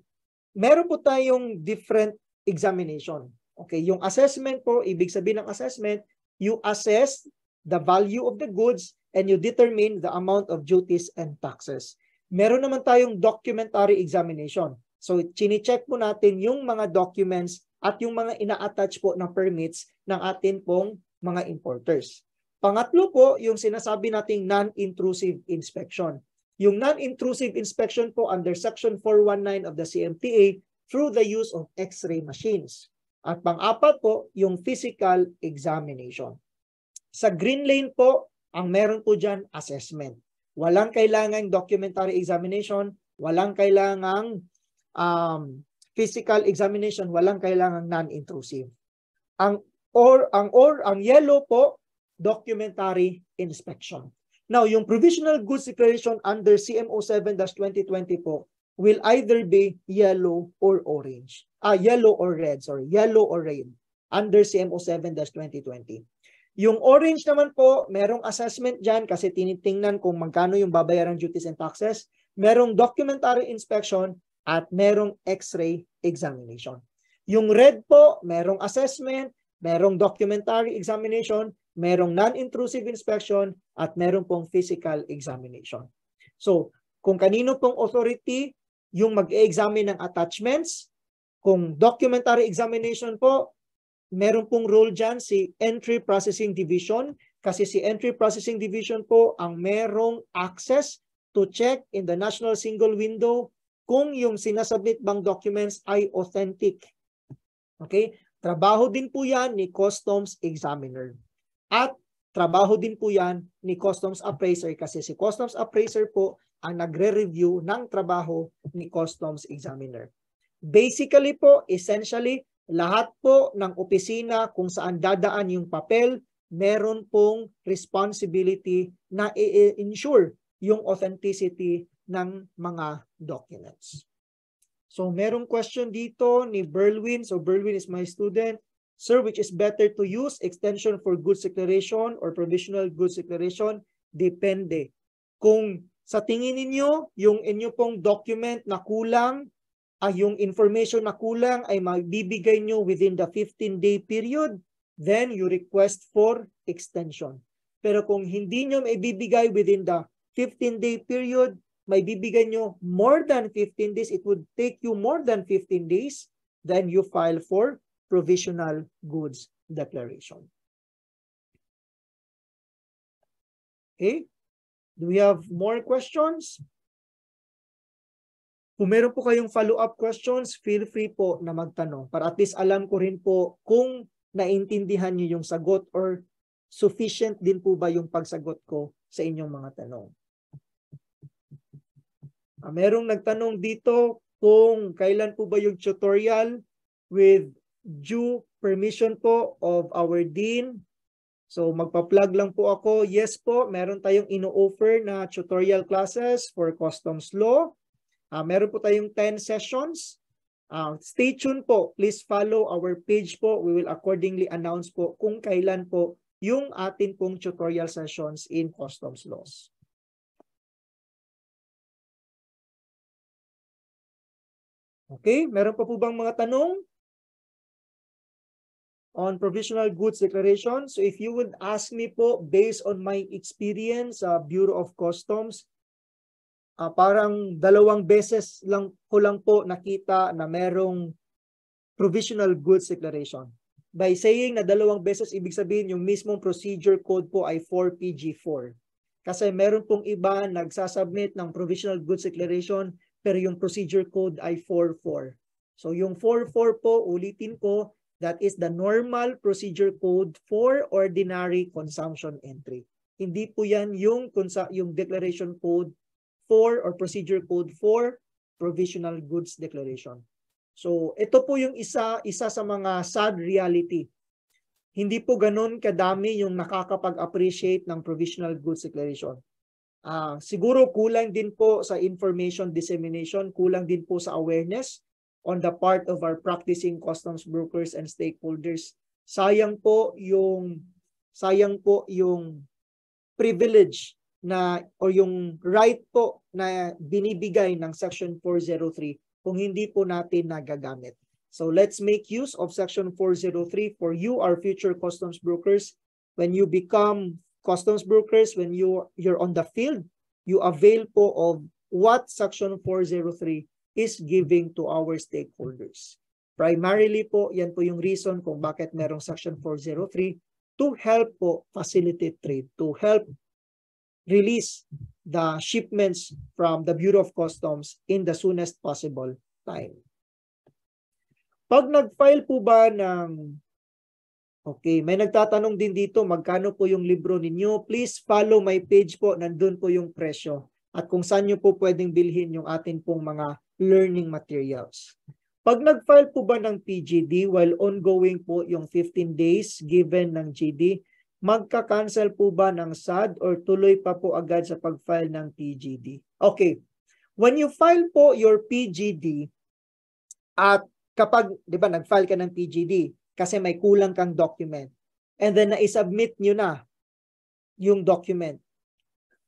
meron po tayong different examination. Okay, yung assessment po, ibig sabihin ng assessment, you assess the value of the goods and you determine the amount of duties and taxes. Meron naman tayong documentary examination. So, chini-check po natin yung mga documents at yung mga ina-attach po na permits ng atin pong mga importers. Pangatlo po, yung sinasabi nating non-intrusive inspection. Yung non-intrusive inspection po under Section 419 of the CMTA through the use of X-ray machines. At pang-apat po, yung physical examination. Sa green lane po, ang meron po dyan, assessment. Walang kailangan documentary examination, walang kailangan um, physical examination, walang kailangan non-intrusive. Ang or ang or ang yellow po documentary inspection. Now, yung provisional goods declaration under CMO 7-2020 po will either be yellow or orange. Ah, yellow or red, sorry. Yellow or red under CMO 7-2020. Yung orange naman po, merong assessment dyan kasi tinitingnan kung magkano yung babayaran duties and taxes. Merong documentary inspection at merong x-ray examination. Yung red po, merong assessment, merong documentary examination, merong non-intrusive inspection, at merong pong physical examination. So, kung kanino pong authority yung mag-examine e ng attachments. Kung documentary examination po, meron pong role dyan si Entry Processing Division kasi si Entry Processing Division po ang merong access to check in the National Single Window kung yung sinasubmit bang documents ay authentic. Okay? Trabaho din po yan ni Customs Examiner. At trabaho din po yan ni Customs Appraiser kasi si Customs Appraiser po ang nagre-review ng trabaho ni Customs Examiner. Basically po, essentially, lahat po ng opisina kung saan dadaan yung papel, meron pong responsibility na i-ensure yung authenticity ng mga documents. So merong question dito ni Berlwin. So Berlwin is my student. Sir, which is better to use extension for goods declaration or provisional goods declaration? Depende. Kung sa tingin ninyo, yung inyo pong document na kulang, ay ah, yung information na kulang ay mabibigay nyo within the 15-day period, then you request for extension. Pero kung hindi nyo may bibigay within the 15-day period, may bibigay nyo more than 15 days, it would take you more than 15 days, then you file for provisional goods declaration. Okay? Do we have more questions? Kung meron po kayong follow-up questions, feel free po na magtanong para at least alam ko rin po kung naintindihan niyo yung sagot or sufficient din po ba yung pagsagot ko sa inyong mga tanong. Ah, merong nagtanong dito kung kailan po ba yung tutorial with due permission po of our dean So magpa-plug lang po ako. Yes po, meron tayong ino-offer na tutorial classes for customs law. Uh, meron po tayong 10 sessions. Uh, stay tuned po. Please follow our page po. We will accordingly announce po kung kailan po yung atin pong tutorial sessions in customs laws. Okay, meron pa po bang mga tanong? on provisional goods declaration. So if you would ask me po based on my experience sa uh, Bureau of Customs, uh, parang dalawang beses lang ko lang po nakita na merong provisional goods declaration. By saying na dalawang beses, ibig sabihin yung mismong procedure code po ay 4PG4. Kasi meron pong iba nagsasubmit ng provisional goods declaration pero yung procedure code ay 44. So yung 44 po, ulitin ko, That is the normal procedure code for ordinary consumption entry. Hindi po yan yung, yung declaration code for or procedure code for provisional goods declaration. So, ito po yung isa, isa sa mga sad reality. Hindi po ganun kadami yung nakakapag-appreciate ng provisional goods declaration. Uh, siguro kulang din po sa information dissemination, kulang din po sa awareness, on the part of our practicing customs brokers and stakeholders. Sayang po yung sayang po yung privilege na or yung right po na binibigay ng section 403 kung hindi po natin nagagamit. So let's make use of section 403 for you our future customs brokers when you become customs brokers when you you're on the field you avail po of what section 403 is giving to our stakeholders. Primarily po, yan po yung reason kung bakit merong Section 403 to help po facilitate trade, to help release the shipments from the Bureau of Customs in the soonest possible time. Pag nag-file po ba ng Okay, may nagtatanong din dito magkano po yung libro ninyo? Please follow my page po, nandun po yung presyo at kung saan nyo po pwedeng bilhin yung atin pong mga learning materials. Pag nag-file po ba ng PGD while ongoing po yung 15 days given ng GD, magka-cancel po ba ng SAD or tuloy pa po agad sa pag-file ng PGD? Okay. When you file po your PGD at kapag, di ba, nag-file ka ng PGD kasi may kulang kang document and then na-submit niyo na yung document,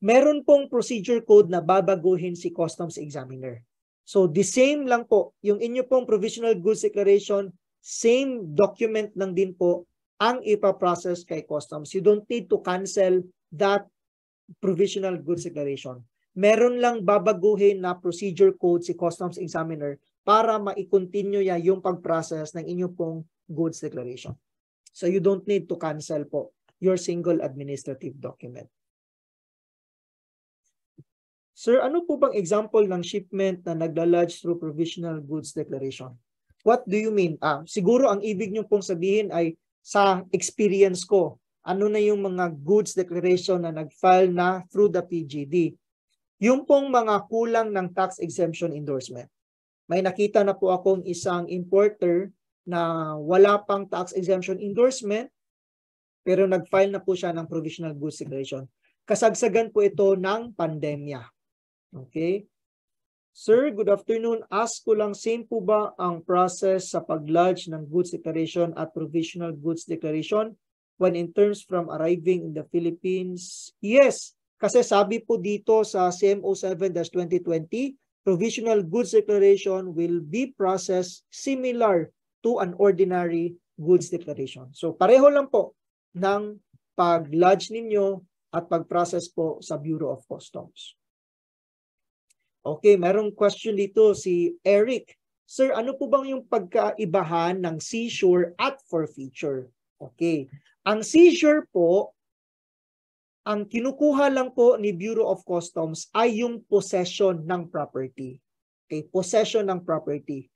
meron pong procedure code na babaguhin si customs examiner. So the same lang po, yung inyo pong provisional goods declaration, same document lang din po ang ipaprocess kay customs. You don't need to cancel that provisional goods declaration. Meron lang babaguhin na procedure code si customs examiner para ma-continue niya yung pag-process ng inyo pong goods declaration. So you don't need to cancel po your single administrative document. Sir, ano po bang example ng shipment na naglalodge through provisional goods declaration? What do you mean? Ah, siguro ang ibig niyo pong sabihin ay sa experience ko, ano na yung mga goods declaration na nag-file na through the PGD? Yung pong mga kulang ng tax exemption endorsement. May nakita na po akong isang importer na wala pang tax exemption endorsement pero nag-file na po siya ng provisional goods declaration. Kasagsagan po ito ng pandemya. Okay? Sir, good afternoon. Ask ko lang, same po ba ang process sa pag-lodge ng goods declaration at provisional goods declaration when in terms from arriving in the Philippines? Yes, kasi sabi po dito sa CMO 7-2020, provisional goods declaration will be processed similar to an ordinary goods declaration. So pareho lang po ng pag-lodge ninyo at pag-process po sa Bureau of Customs. Okay, merong question dito si Eric. Sir, ano po bang yung pagkaibahan ng seizure at forfeiture? Okay. Ang seizure po, ang kinukuha lang po ni Bureau of Customs ay yung possession ng property. Okay, possession ng property.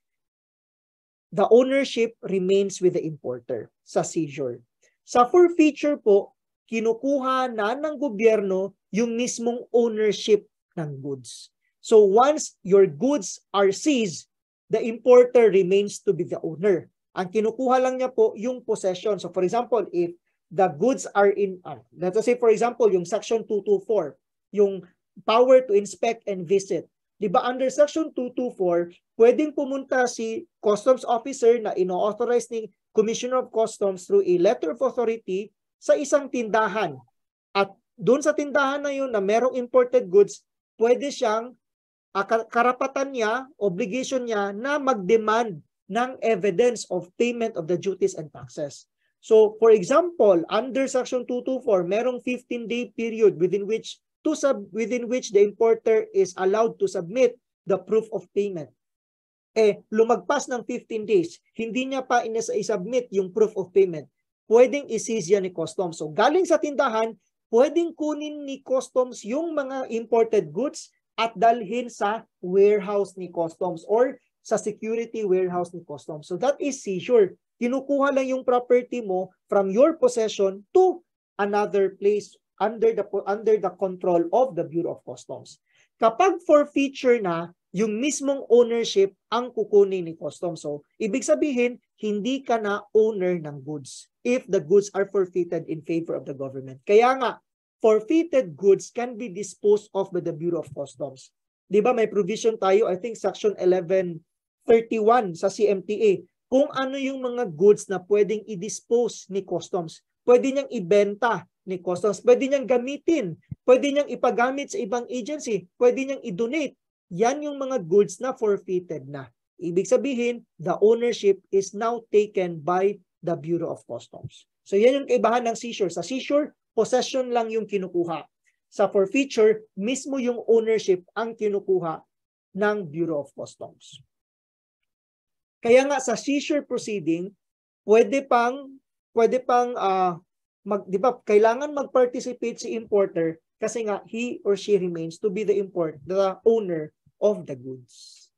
The ownership remains with the importer sa seizure. Sa forfeiture po, kinukuha na ng gobyerno yung mismong ownership ng goods. So once your goods are seized, the importer remains to be the owner. Ang kinukuha lang niya po yung possession. So for example, if the goods are in, uh, let's say for example, yung section 224, yung power to inspect and visit. Di ba under section 224, pwedeng pumunta si customs officer na ino-authorize ni Commissioner of Customs through a letter of authority sa isang tindahan. At doon sa tindahan na yun na merong imported goods, pwede siyang Ah, karapatan niya, obligation niya na mag-demand ng evidence of payment of the duties and taxes. So, for example, under Section 224, merong 15-day period within which to sub within which the importer is allowed to submit the proof of payment. Eh, lumagpas ng 15 days, hindi niya pa inisa-submit yung proof of payment. Pwedeng iseize yan ni customs. So, galing sa tindahan, pwedeng kunin ni customs yung mga imported goods at dalhin sa warehouse ni customs or sa security warehouse ni customs. So that is seizure. Kinukuha lang yung property mo from your possession to another place under the under the control of the Bureau of Customs. Kapag forfeiture na, yung mismong ownership ang kukunin ni customs. So, ibig sabihin, hindi ka na owner ng goods if the goods are forfeited in favor of the government. Kaya nga, forfeited goods can be disposed of by the Bureau of Customs. 'Di ba may provision tayo I think section 1131 sa CMTA kung ano yung mga goods na pwedeng i-dispose ni customs. Pwede niyang ibenta ni customs, pwede niyang gamitin, pwede niyang ipagamit sa ibang agency, pwede niyang i-donate. Yan yung mga goods na forfeited na. Ibig sabihin, the ownership is now taken by the Bureau of Customs. So yan yung kaibahan ng seizure. Sa seizure, possession lang yung kinukuha. Sa forfeiture, mismo yung ownership ang kinukuha ng Bureau of Customs. Kaya nga sa seizure proceeding, pwede pang pwede pang uh, mag, di ba, kailangan mag-participate si importer kasi nga he or she remains to be the import, the owner of the goods.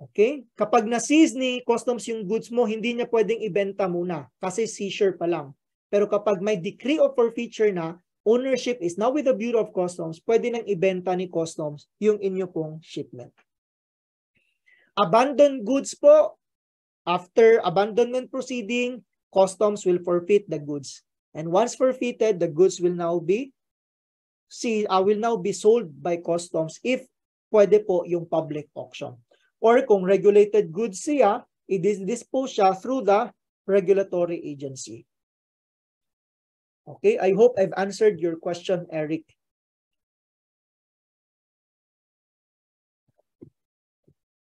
Okay? Kapag na-seize ni customs yung goods mo, hindi niya pwedeng ibenta muna kasi seizure pa lang. Pero kapag may decree of forfeiture na, ownership is now with the Bureau of Customs, pwede nang ibenta ni Customs yung inyo pong shipment. Abandoned goods po, after abandonment proceeding, Customs will forfeit the goods. And once forfeited, the goods will now be see, uh, will now be sold by Customs if pwede po yung public auction. Or kung regulated goods siya, it is disposed siya through the regulatory agency. Okay, I hope I've answered your question, Eric.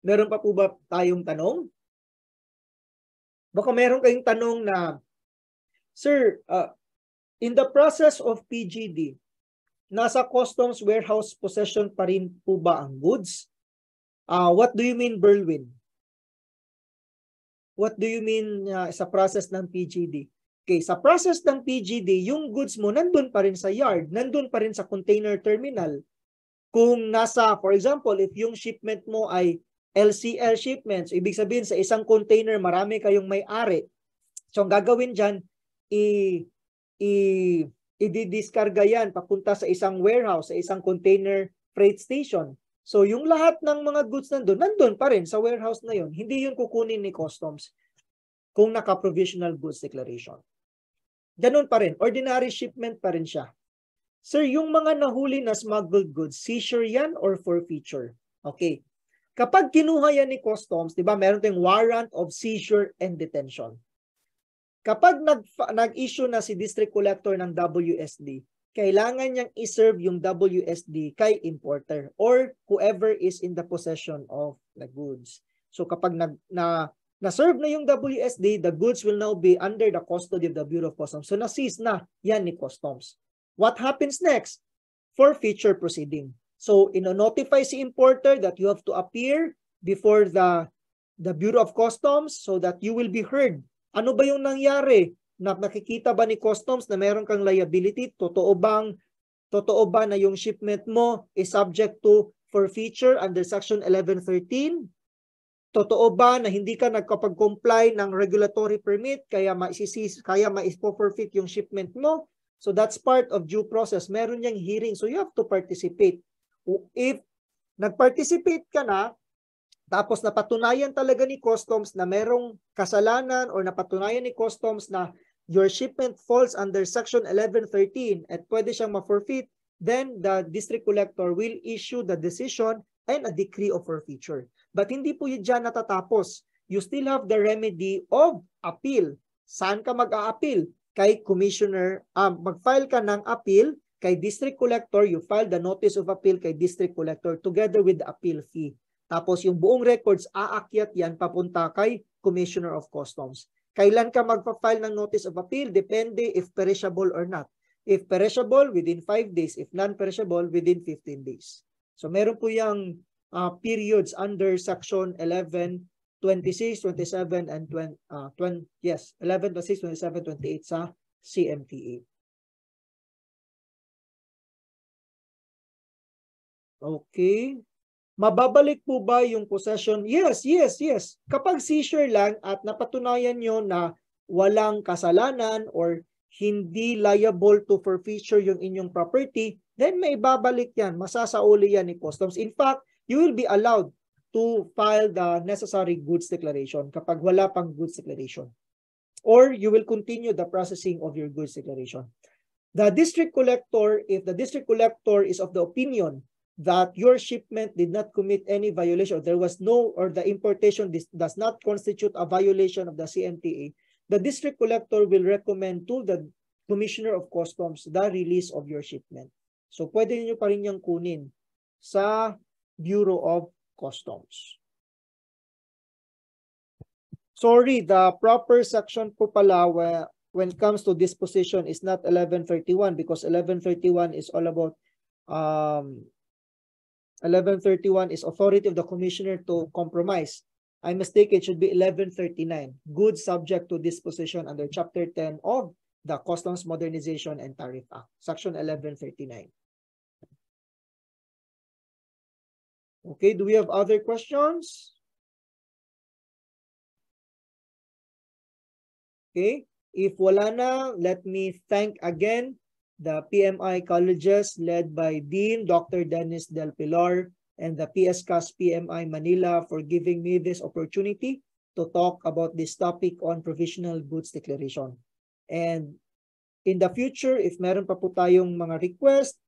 Meron pa po ba tayong tanong? Baka meron kayong tanong na, Sir, uh, in the process of PGD, nasa customs warehouse possession pa rin po ba ang goods? Uh, what do you mean, Berwin? What do you mean uh, sa process ng PGD? Okay, sa process ng PGD, yung goods mo nandun pa rin sa yard, nandun pa rin sa container terminal. Kung nasa, for example, if yung shipment mo ay LCL shipments, ibig sabihin sa isang container marami kayong may-ari. So ang gagawin diyan i i ididiskarga yan papunta sa isang warehouse, sa isang container freight station. So yung lahat ng mga goods nandoon, nandoon pa rin sa warehouse na yon. Hindi yun kukunin ni customs kung naka-provisional goods declaration ganun pa rin. Ordinary shipment pa rin siya. Sir, yung mga nahuli na smuggled goods, seizure yan or forfeiture? Okay. Kapag kinuha yan ni customs, di ba, meron tayong warrant of seizure and detention. Kapag nag, nag-issue na si district collector ng WSD, kailangan niyang iserve yung WSD kay importer or whoever is in the possession of the goods. So kapag nag, na na-serve na yung WSD, the goods will now be under the custody of the Bureau of Customs. So na-seize na yan ni Customs. What happens next? For future proceeding. So ino-notify si importer that you have to appear before the the Bureau of Customs so that you will be heard. Ano ba yung nangyari? Na nakikita ba ni Customs na meron kang liability? Totoo bang totoo ba na yung shipment mo is subject to forfeiture under section 1113? Totoo ba na hindi ka nagkapag-comply ng regulatory permit kaya maisisisi kaya maipo-forfeit yung shipment mo? So that's part of due process. Meron yang hearing so you have to participate. If nag-participate ka na tapos napatunayan talaga ni customs na merong kasalanan or napatunayan ni customs na your shipment falls under section 1113 at pwede siyang ma-forfeit, then the district collector will issue the decision and a decree of forfeiture. But hindi po yun dyan natatapos. You still have the remedy of appeal. Saan ka mag-a-appeal? Kay commissioner, um, mag-file ka ng appeal kay district collector, you file the notice of appeal kay district collector together with the appeal fee. Tapos yung buong records, aakyat yan papunta kay Commissioner of Customs. Kailan ka magpa-file ng notice of appeal? Depende if perishable or not. If perishable, within 5 days. If non-perishable, within 15 days. So meron po yung uh, periods under section 11, 26, 27, and 20, uh, 20, yes, 11, 26, 27, 28 sa CMTA. E. Okay. Mababalik po ba yung possession? Yes, yes, yes. Kapag seizure lang at napatunayan nyo na walang kasalanan or hindi liable to forfeiture yung inyong property, then may babalik yan. Masasauli yan ni customs. In fact, you will be allowed to file the necessary goods declaration kapag wala pang goods declaration. Or you will continue the processing of your goods declaration. The district collector, if the district collector is of the opinion that your shipment did not commit any violation, or there was no, or the importation does not constitute a violation of the CMTA, the district collector will recommend to the Commissioner of Customs the release of your shipment. So pwede niyo pa rin yung kunin sa Bureau of Customs. Sorry, the proper section po pala when it comes to disposition is not 1131 because 1131 is all about um, 1131 is authority of the commissioner to compromise. I mistake, it should be 1139, good subject to disposition under Chapter 10 of the Customs Modernization and Tariff Act, Section 1139. Okay, do we have other questions? Okay, if wala na, let me thank again the PMI colleges led by Dean Dr. Dennis Del Pilar and the PSCAS PMI Manila for giving me this opportunity to talk about this topic on provisional goods declaration. And in the future, if meron pa po tayong mga request,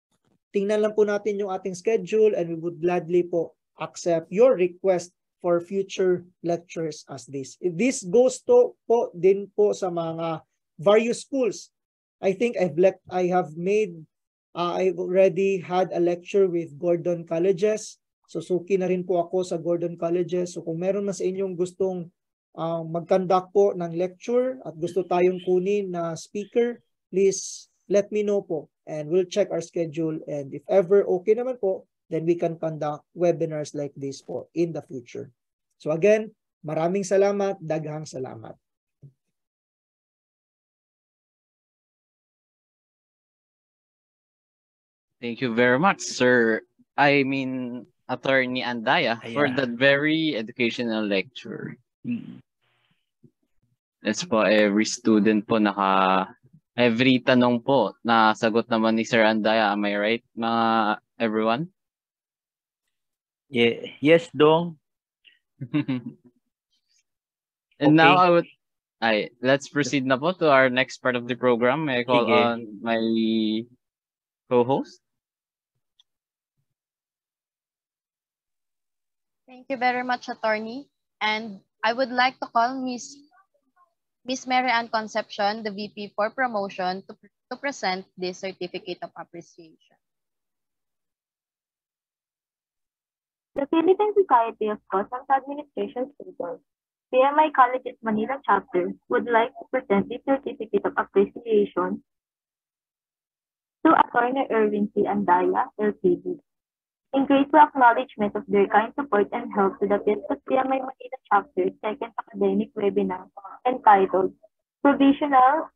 Tingnan lang po natin yung ating schedule and we would gladly po accept your request for future lectures as this. This goes to po din po sa mga various schools. I think I've left, I have made, uh, I've already had a lecture with Gordon Colleges. Susuki na rin po ako sa Gordon Colleges. So kung meron man sa inyong gustong uh, mag po ng lecture at gusto tayong kunin na speaker, please let me know po and we'll check our schedule and if ever okay naman po, then we can conduct webinars like this po in the future. So again, maraming salamat, daghang salamat. Thank you very much, sir. I mean, Attorney Andaya, Ayan. for that very educational lecture. Mm -hmm. That's po, every student po naka every tanong po na sagot naman ni Sir Andaya. Am I right, mga everyone? Yeah. Yes, Dong. And okay. now I would I let's proceed na po to our next part of the program. May I call Sige. on my co-host. Thank you very much, attorney. And I would like to call Miss Ms. Mary Ann Concepcion, the VP for Promotion, to, to present this Certificate of Appreciation. The Philippine Society of Customs Administration students, PMI College's Manila chapter, would like to present this Certificate of Appreciation to Attorney Erwin C. Andaya, LPD. In grateful acknowledgement of their kind support and help to the PSCMI Manila Chapter's second academic webinar entitled Provisional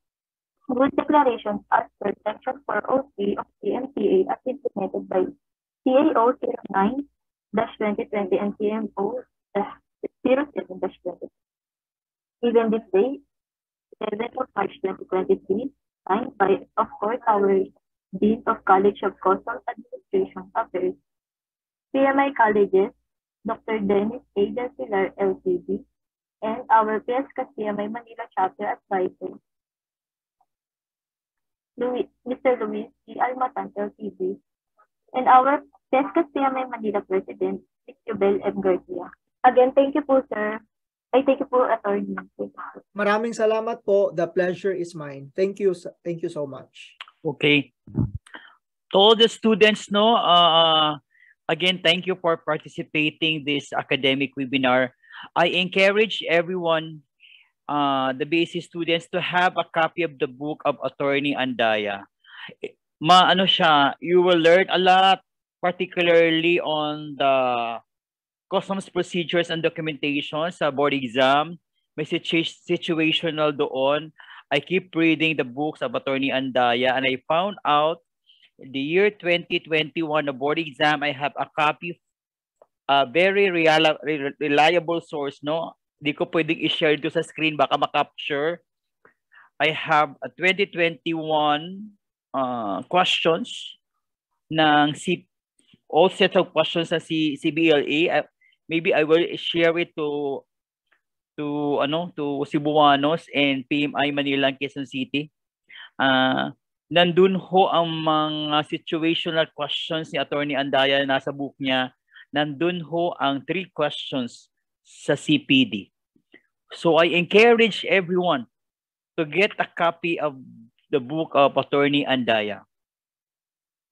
Good Declarations as per Section 403 of CMTA as implemented by CAO 09 2020 and CMO 07 20. Even this day, 7th of March 2023, signed by, of course, our Dean of College of Coastal Administration Affairs, PMI Colleges, Dr. Dennis A. Jancilar, LCD, and our PSCA PMI Manila Chapter Advisor. Louis, Mr. Luis G. Almatan, LCD, and our PSCA PMI Manila President, Ms. Jubel M. Garcia. Again, thank you po, sir. Ay, thank you po, attorney. Thank you. Maraming salamat po. The pleasure is mine. Thank you. Thank you so much. Okay. To all the students, no, uh, Again, thank you for participating this academic webinar. I encourage everyone, uh, the BAC students, to have a copy of the book of Attorney Andaya. Ma, ano siya, you will learn a lot, particularly on the customs procedures and documentation sa board exam. May situ situational doon. I keep reading the books of Attorney Andaya and I found out the year 2021 a board exam, I have a copy, a very reliable source, no? Di ko pwedeng i-share to sa screen, baka makapture. I have a 2021 uh, questions ng C, all set of questions sa C, CBLE. Uh, maybe I will share it to to ano to Cebuanos and PMI Manila and Quezon City. Uh, nandun ho ang mga situational questions ni Attorney Andaya na sa book niya. Nandun ho ang three questions sa CPD. So I encourage everyone to get a copy of the book of Attorney Andaya.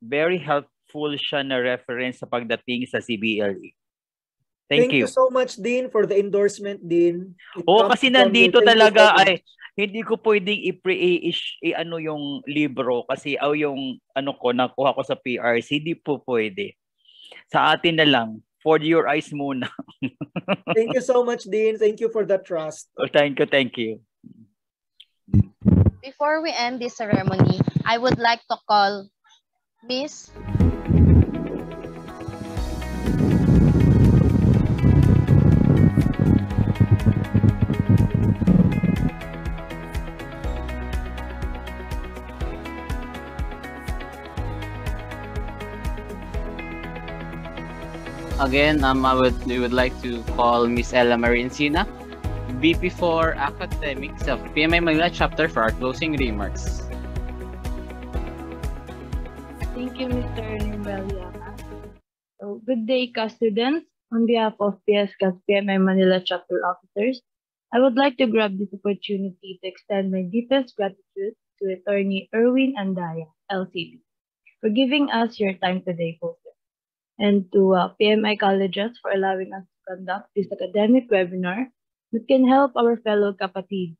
Very helpful siya na reference sa pagdating sa CBLE. Thank, Thank you. you so much din for the endorsement din. Oo, oh, kasi nandito talaga so ay hindi ko pwedeng i-pre ano yung libro kasi aw yung ano ko nakuha ko sa PRC, hindi po pwede. Sa atin na lang for your eyes muna. thank you so much Dean. Thank you for the trust. Oh, thank you, thank you. Before we end this ceremony, I would like to call Miss again, um, I would we would like to call Miss Ella Marie bp VP for Academics of PMI Manila Chapter for our closing remarks. Thank you, Mr. Nimbeliana. So, good day, CAS students. On behalf of PSCAS PMI Manila Chapter officers, I would like to grab this opportunity to extend my deepest gratitude to Attorney Erwin Andaya, LCB, for giving us your time today, folks and to uh, PMI colleges for allowing us to conduct this academic webinar that can help our fellow kapatid.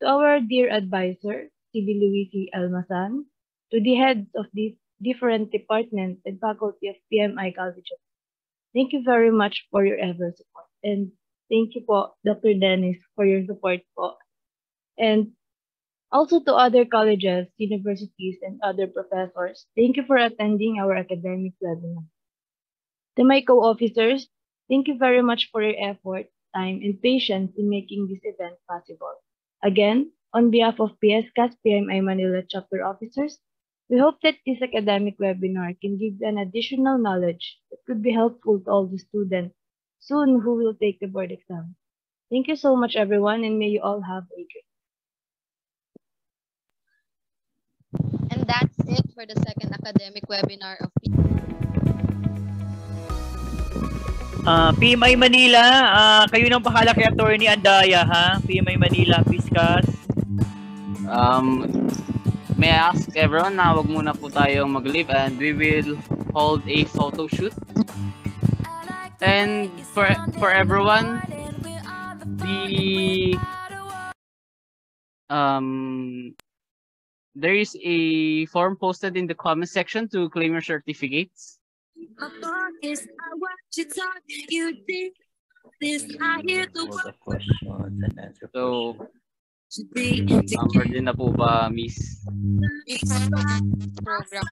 To our dear advisor, C.B. Luisi Almasan, to the heads of these different departments and faculty of PMI colleges, thank you very much for your ever support. And thank you po, Dr. Dennis, for your support po. And also to other colleges, universities, and other professors, thank you for attending our academic webinar. To my co-officers, thank you very much for your effort, time, and patience in making this event possible. Again, on behalf of PSCAS PMI Manila chapter officers, we hope that this academic webinar can give an additional knowledge that could be helpful to all the students soon who will take the board exam. Thank you so much, everyone, and may you all have a great. And that's it for the second academic webinar of Uh, ah, PMI Manila, uh, kayo nang bahala kay Attorney Andaya, ha? PMI Manila, Piskas. Um, may I ask everyone na wag muna po tayong mag-leave and we will hold a photo shoot. And for for everyone, the um there is a form posted in the comment section to claim your certificates. upon this. I watch you talk, you think this. I hear the word. So, number din na po ba, Miss? Program